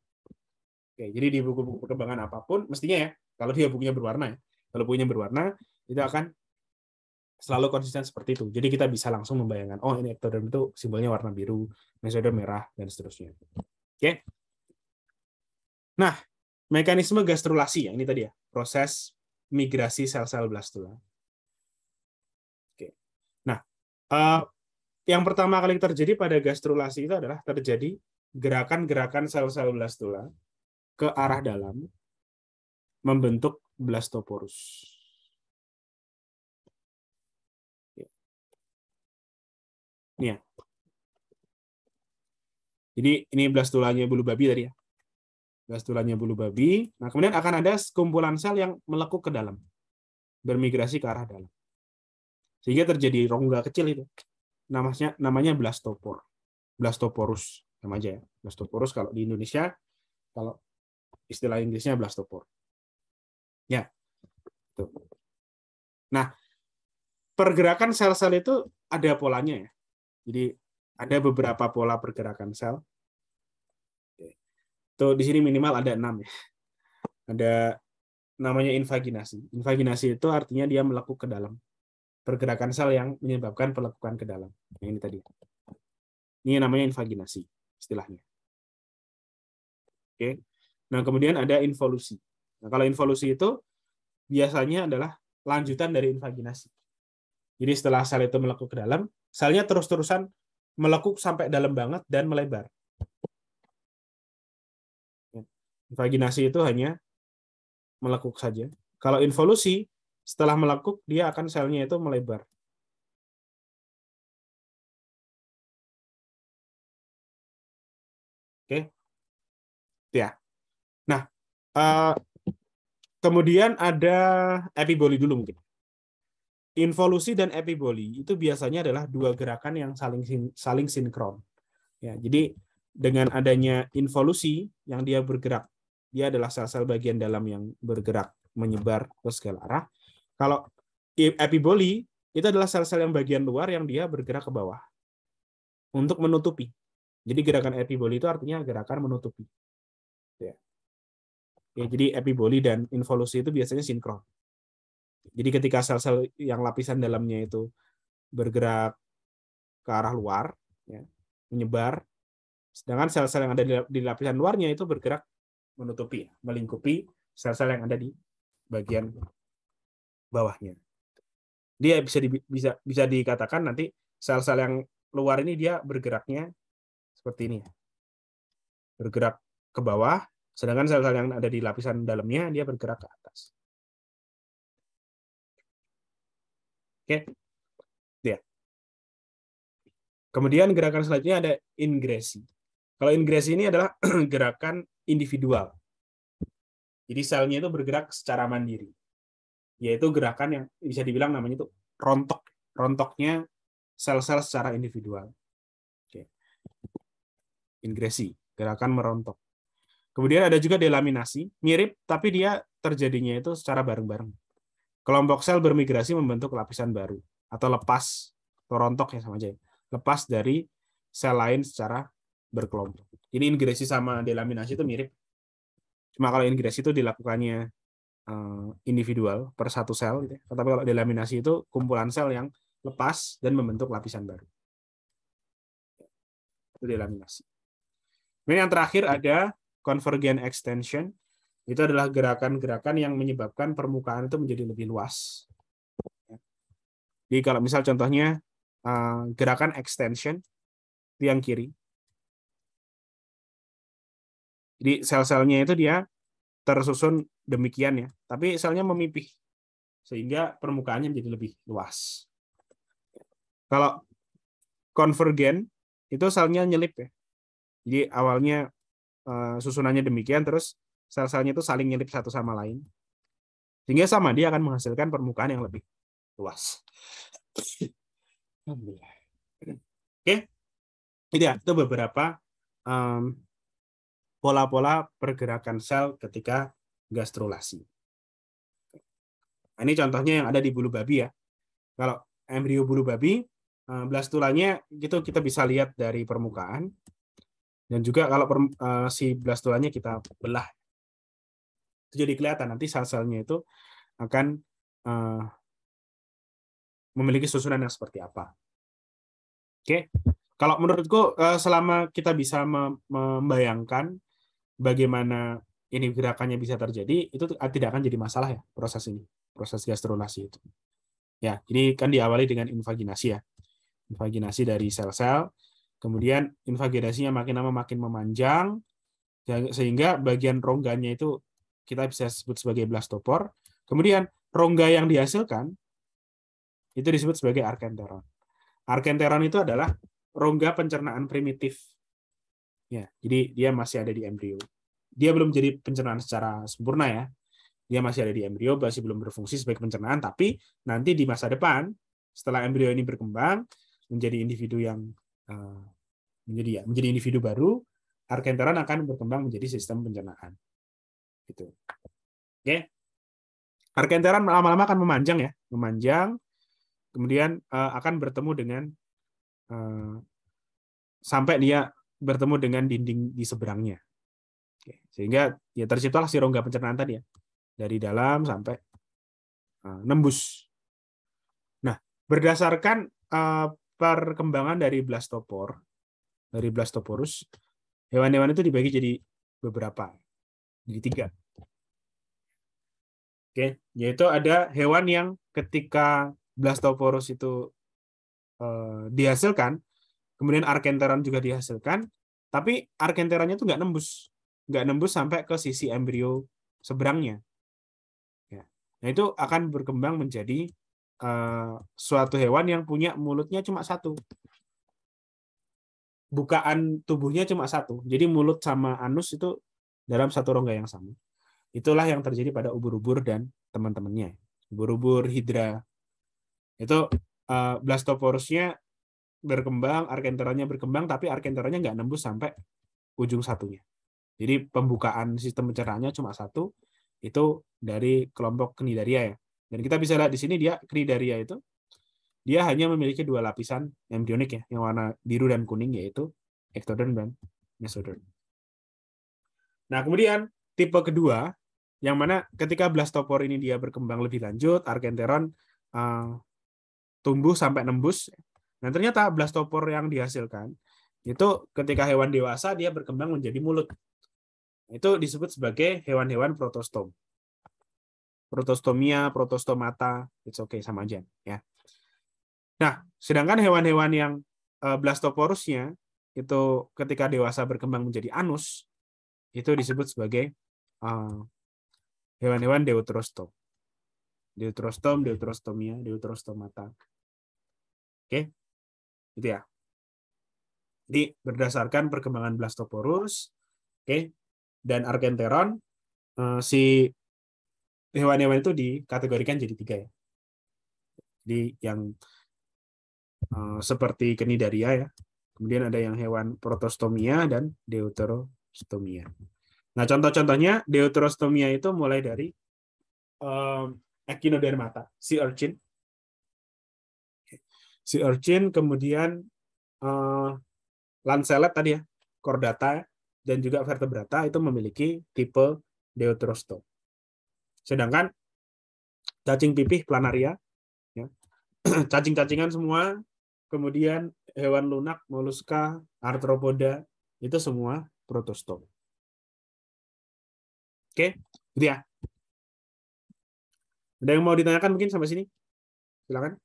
Oke, jadi di buku-buku perkembangan apapun mestinya ya kalau dia bukunya berwarna ya. Kalau bukunya berwarna itu akan selalu konsisten seperti itu. Jadi kita bisa langsung membayangkan, oh ini ectoderm itu simbolnya warna biru, mesoderm merah, dan seterusnya. Oke. Okay? Nah, mekanisme gastrulasi ya, ini tadi ya, proses migrasi sel-sel blastula. Oke. Nah, uh, yang pertama kali terjadi pada gastrulasi itu adalah terjadi gerakan-gerakan sel-sel blastula ke arah dalam membentuk blastoporus. ya. Jadi ini blastulanya bulu babi tadi ya. blastulanya bulu babi. Nah, kemudian akan ada sekumpulan sel yang melekuk ke dalam. Bermigrasi ke arah dalam. Sehingga terjadi rongga kecil itu. Namanya namanya blastopor. Blastoporus sama aja ya. Blastoporus kalau di Indonesia kalau istilah Inggrisnya blastopor. Ya. Tuh. Nah, pergerakan sel-sel itu ada polanya ya. Jadi ada beberapa pola pergerakan sel. Tuh di sini minimal ada enam ya. Ada namanya invaginasi. Invaginasi itu artinya dia melekuk ke dalam. Pergerakan sel yang menyebabkan pelekukan ke dalam. Yang nah, ini tadi. Ini namanya invaginasi istilahnya. Oke. Nah, kemudian ada involusi. Nah, kalau involusi itu biasanya adalah lanjutan dari invaginasi. Jadi setelah sel itu melekuk ke dalam, Selnya terus-terusan melekuk sampai dalam banget dan melebar. Vaginasi itu hanya melekuk saja. Kalau involusi, setelah melekuk, dia akan selnya itu melebar. Oke. Ya. Nah, uh, kemudian ada epiboli dulu mungkin. Involusi dan epiboli itu biasanya adalah dua gerakan yang saling sin saling sinkron. Ya, jadi dengan adanya involusi yang dia bergerak, dia adalah sel-sel bagian dalam yang bergerak menyebar ke segala arah. Kalau epiboli itu adalah sel-sel yang bagian luar yang dia bergerak ke bawah untuk menutupi. Jadi gerakan epiboli itu artinya gerakan menutupi. Ya. Ya, jadi epiboli dan involusi itu biasanya sinkron. Jadi ketika sel-sel yang lapisan dalamnya itu bergerak ke arah luar, ya, menyebar, sedangkan sel-sel yang ada di lapisan luarnya itu bergerak menutupi, melingkupi sel-sel yang ada di bagian bawahnya. Dia bisa di, bisa bisa dikatakan nanti sel-sel yang luar ini dia bergeraknya seperti ini. Ya. Bergerak ke bawah, sedangkan sel-sel yang ada di lapisan dalamnya dia bergerak ke atas. Oke. Ya. Kemudian gerakan selanjutnya ada ingresi. Kalau ingresi ini adalah gerakan individual. Jadi selnya itu bergerak secara mandiri. Yaitu gerakan yang bisa dibilang namanya itu rontok. Rontoknya sel-sel secara individual. Oke. Ingresi, gerakan merontok. Kemudian ada juga delaminasi, mirip tapi dia terjadinya itu secara bareng-bareng. Kelompok sel bermigrasi membentuk lapisan baru atau lepas torontok ya sama aja. Ya. Lepas dari sel lain secara berkelompok. Ini ingresi sama delaminasi itu mirip. Cuma kalau ingresi itu dilakukannya eh, individual per satu sel, gitu. Ya. tapi kalau delaminasi itu kumpulan sel yang lepas dan membentuk lapisan baru. Itu delaminasi. Ini yang terakhir ada convergent extension. Itu adalah gerakan-gerakan yang menyebabkan permukaan itu menjadi lebih luas. Jadi kalau misal contohnya eh, gerakan extension di yang kiri. Jadi sel-selnya itu dia tersusun demikian ya, tapi selnya memipih sehingga permukaannya menjadi lebih luas. Kalau konvergen itu selnya nyelip ya. Jadi awalnya eh, susunannya demikian terus sel-selnya itu saling nyelip satu sama lain. Sehingga sama, dia akan menghasilkan permukaan yang lebih luas. Oke, okay. itu ya, itu beberapa pola mmm, pola-pola pergerakan sel ketika gastrulasi. Nah, ini contohnya yang ada di bulu babi ya. Kalau embrio bulu babi, mmm, blastulanya itu kita bisa lihat dari permukaan dan juga kalau per, uh, eh, si blastulanya kita belah itu jadi kelihatan nanti sel-selnya itu akan uh, memiliki susunan yang seperti apa. Oke, okay? kalau menurutku uh, selama kita bisa membayangkan bagaimana ini gerakannya bisa terjadi, itu eh, tidak akan jadi masalah ya proses ini, proses gastrulasi itu. Ya, ini kan diawali dengan invaginasi ya, invaginasi dari sel-sel, kemudian invaginasinya makin lama makin memanjang, sehingga bagian rongganya itu kita bisa sebut sebagai blastopor. Kemudian rongga yang dihasilkan itu disebut sebagai arkenteron. Arkenteron itu adalah rongga pencernaan primitif. Ya, jadi dia masih ada di embrio. Dia belum jadi pencernaan secara sempurna ya. Dia masih ada di embrio, masih belum berfungsi sebagai pencernaan, tapi nanti di masa depan setelah embrio ini berkembang menjadi individu yang eh, menjadi ya, menjadi individu baru, arkenteron akan berkembang menjadi sistem pencernaan gitu. Oke. Okay. Arkenteran lama-lama akan memanjang ya, memanjang. Kemudian uh, akan bertemu dengan uh, sampai dia bertemu dengan dinding di seberangnya. Oke. Sehingga ya terciptalah si rongga pencernaan tadi ya, dari dalam sampai uh, nembus. Nah, berdasarkan uh, perkembangan dari blastopor, dari blastoporus, hewan-hewan itu dibagi jadi beberapa jadi tiga. Oke, yaitu ada hewan yang ketika blastoporus itu uh, dihasilkan, kemudian arkenteran juga dihasilkan, tapi arkenterannya itu nggak nembus, nggak nembus sampai ke sisi embrio seberangnya. Ya. Nah itu akan berkembang menjadi uh, suatu hewan yang punya mulutnya cuma satu, bukaan tubuhnya cuma satu. Jadi mulut sama anus itu dalam satu rongga yang sama. Itulah yang terjadi pada ubur-ubur dan teman-temannya. Ubur-ubur, hidra. Itu uh, blastoporusnya berkembang, arkenteranya berkembang, tapi arkenteranya nggak nembus sampai ujung satunya. Jadi pembukaan sistem pencernaannya cuma satu, itu dari kelompok Cnidaria ya. Dan kita bisa lihat di sini dia Cnidaria itu dia hanya memiliki dua lapisan embrionik ya, yang warna biru dan kuning yaitu ectoderm dan mesoderm. Nah, kemudian tipe kedua yang mana ketika blastopor ini dia berkembang lebih lanjut, argenteron uh, tumbuh sampai nembus. Nah, ternyata blastopor yang dihasilkan itu ketika hewan dewasa dia berkembang menjadi mulut. Itu disebut sebagai hewan-hewan protostom. Protostomia, protostomata, it's okay sama aja ya. Nah, sedangkan hewan-hewan yang eh, blastoporusnya itu ketika dewasa berkembang menjadi anus, itu disebut sebagai hewan ah, hewan-hewan deuterostom. Deuterostom, deuterostomia, deuterostomata. Oke, okay? itu ya. Jadi berdasarkan perkembangan Blastoporus, oke, okay, dan Argenteron, uh, si hewan-hewan itu dikategorikan jadi tiga ya. Jadi yang uh, seperti Cnidaria ya, kemudian ada yang hewan protostomia dan deutero stomia. Nah, contoh-contohnya deuterostomia itu mulai dari um, echinodermata, si urchin. Si urchin, kemudian uh, lancelet tadi ya, chordata, dan juga vertebrata itu memiliki tipe deuterostom. Sedangkan cacing pipih planaria, ya. cacing-cacingan semua, kemudian hewan lunak, moluska, arthropoda, itu semua protostoma. Oke, gitu ya. Ada yang mau ditanyakan mungkin sampai sini? Silakan.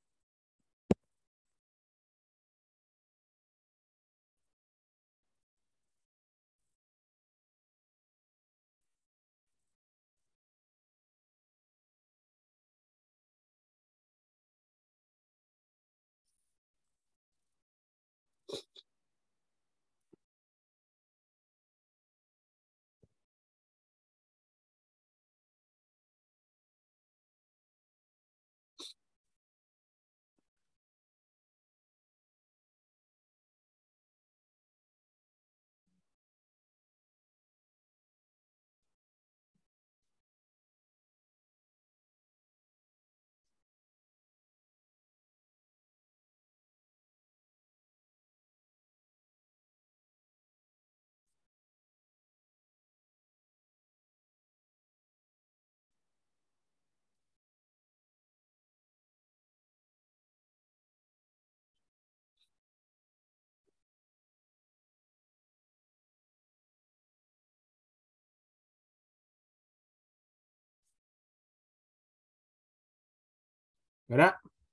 Gak ada?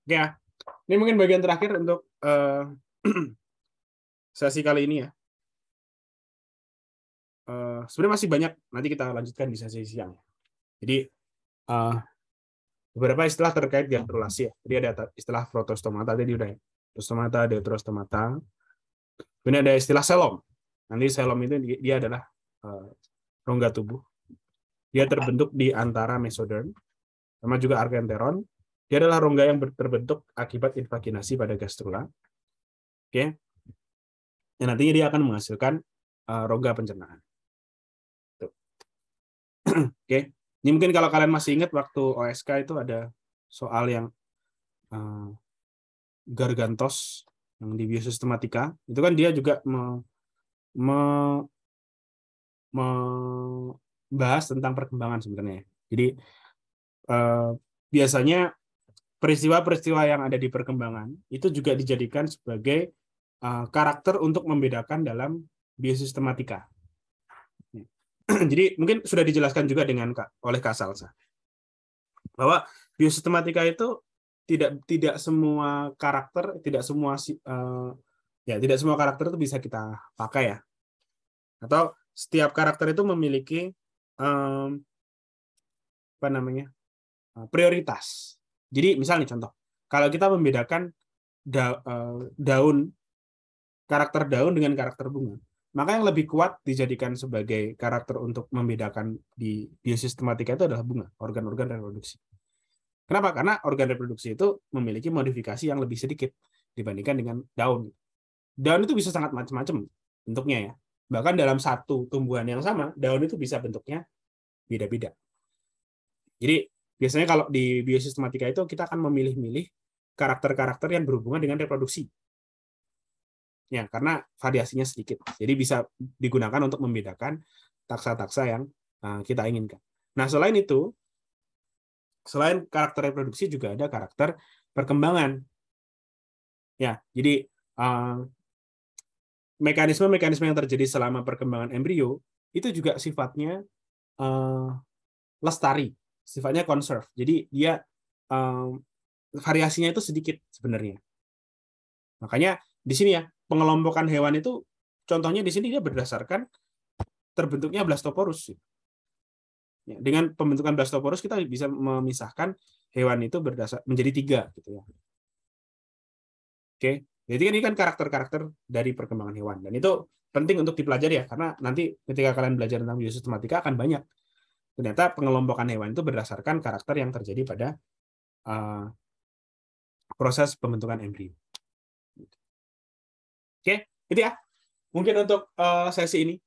Ya. Ini mungkin bagian terakhir untuk uh, sesi kali ini ya. Uh, sebenarnya masih banyak. Nanti kita lanjutkan di sesi siang. Jadi uh, beberapa istilah terkait glandulasi ya. Jadi ada istilah protostomata tadi udah ya. Prostomata, deuterostomata. Kemudian ada istilah selom. Nanti selom itu dia adalah uh, rongga tubuh. Dia terbentuk di antara mesoderm sama juga argenteron dia adalah rongga yang terbentuk akibat invaginasi pada gastrula, Oke. Okay? Dan nantinya dia akan menghasilkan uh, rongga pencernaan. Oke. Okay. Ini mungkin kalau kalian masih ingat waktu OSK itu ada soal yang uh, Gargantos yang di biosistematika. Itu kan dia juga me, me, me, bahas tentang perkembangan sebenarnya. Jadi uh, biasanya peristiwa-peristiwa yang ada di perkembangan itu juga dijadikan sebagai uh, karakter untuk membedakan dalam biosistematika. Jadi mungkin sudah dijelaskan juga dengan Kak, oleh Kak Salsa bahwa biosistematika itu tidak tidak semua karakter, tidak semua uh, ya tidak semua karakter itu bisa kita pakai ya. Atau setiap karakter itu memiliki um, apa namanya? prioritas jadi misalnya contoh, kalau kita membedakan da, eh, daun karakter daun dengan karakter bunga, maka yang lebih kuat dijadikan sebagai karakter untuk membedakan di biosistematika itu adalah bunga, organ-organ reproduksi. Kenapa? Karena organ reproduksi itu memiliki modifikasi yang lebih sedikit dibandingkan dengan daun. Daun itu bisa sangat macam-macam bentuknya ya. Bahkan dalam satu tumbuhan yang sama, daun itu bisa bentuknya beda-beda. Jadi biasanya kalau di biosistematika itu kita akan memilih-milih karakter-karakter yang berhubungan dengan reproduksi. Ya, karena variasinya sedikit. Jadi bisa digunakan untuk membedakan taksa-taksa yang eh, kita inginkan. Nah, selain itu, selain karakter reproduksi juga ada karakter perkembangan. Ya, jadi eh, mekanisme-mekanisme yang terjadi selama perkembangan embrio itu juga sifatnya eh, lestari sifatnya conserve. Jadi dia um, variasinya itu sedikit sebenarnya. Makanya di sini ya pengelompokan hewan itu contohnya di sini dia berdasarkan terbentuknya blastoporus. Ya, dengan pembentukan blastoporus kita bisa memisahkan hewan itu berdasar menjadi tiga gitu ya. Oke, jadi ini kan karakter-karakter dari perkembangan hewan dan itu penting untuk dipelajari ya karena nanti ketika kalian belajar tentang biosistematika akan banyak Ternyata pengelompokan hewan itu berdasarkan karakter yang terjadi pada uh, proses pembentukan embrio. Gitu. Oke, itu ya. Mungkin untuk uh, sesi ini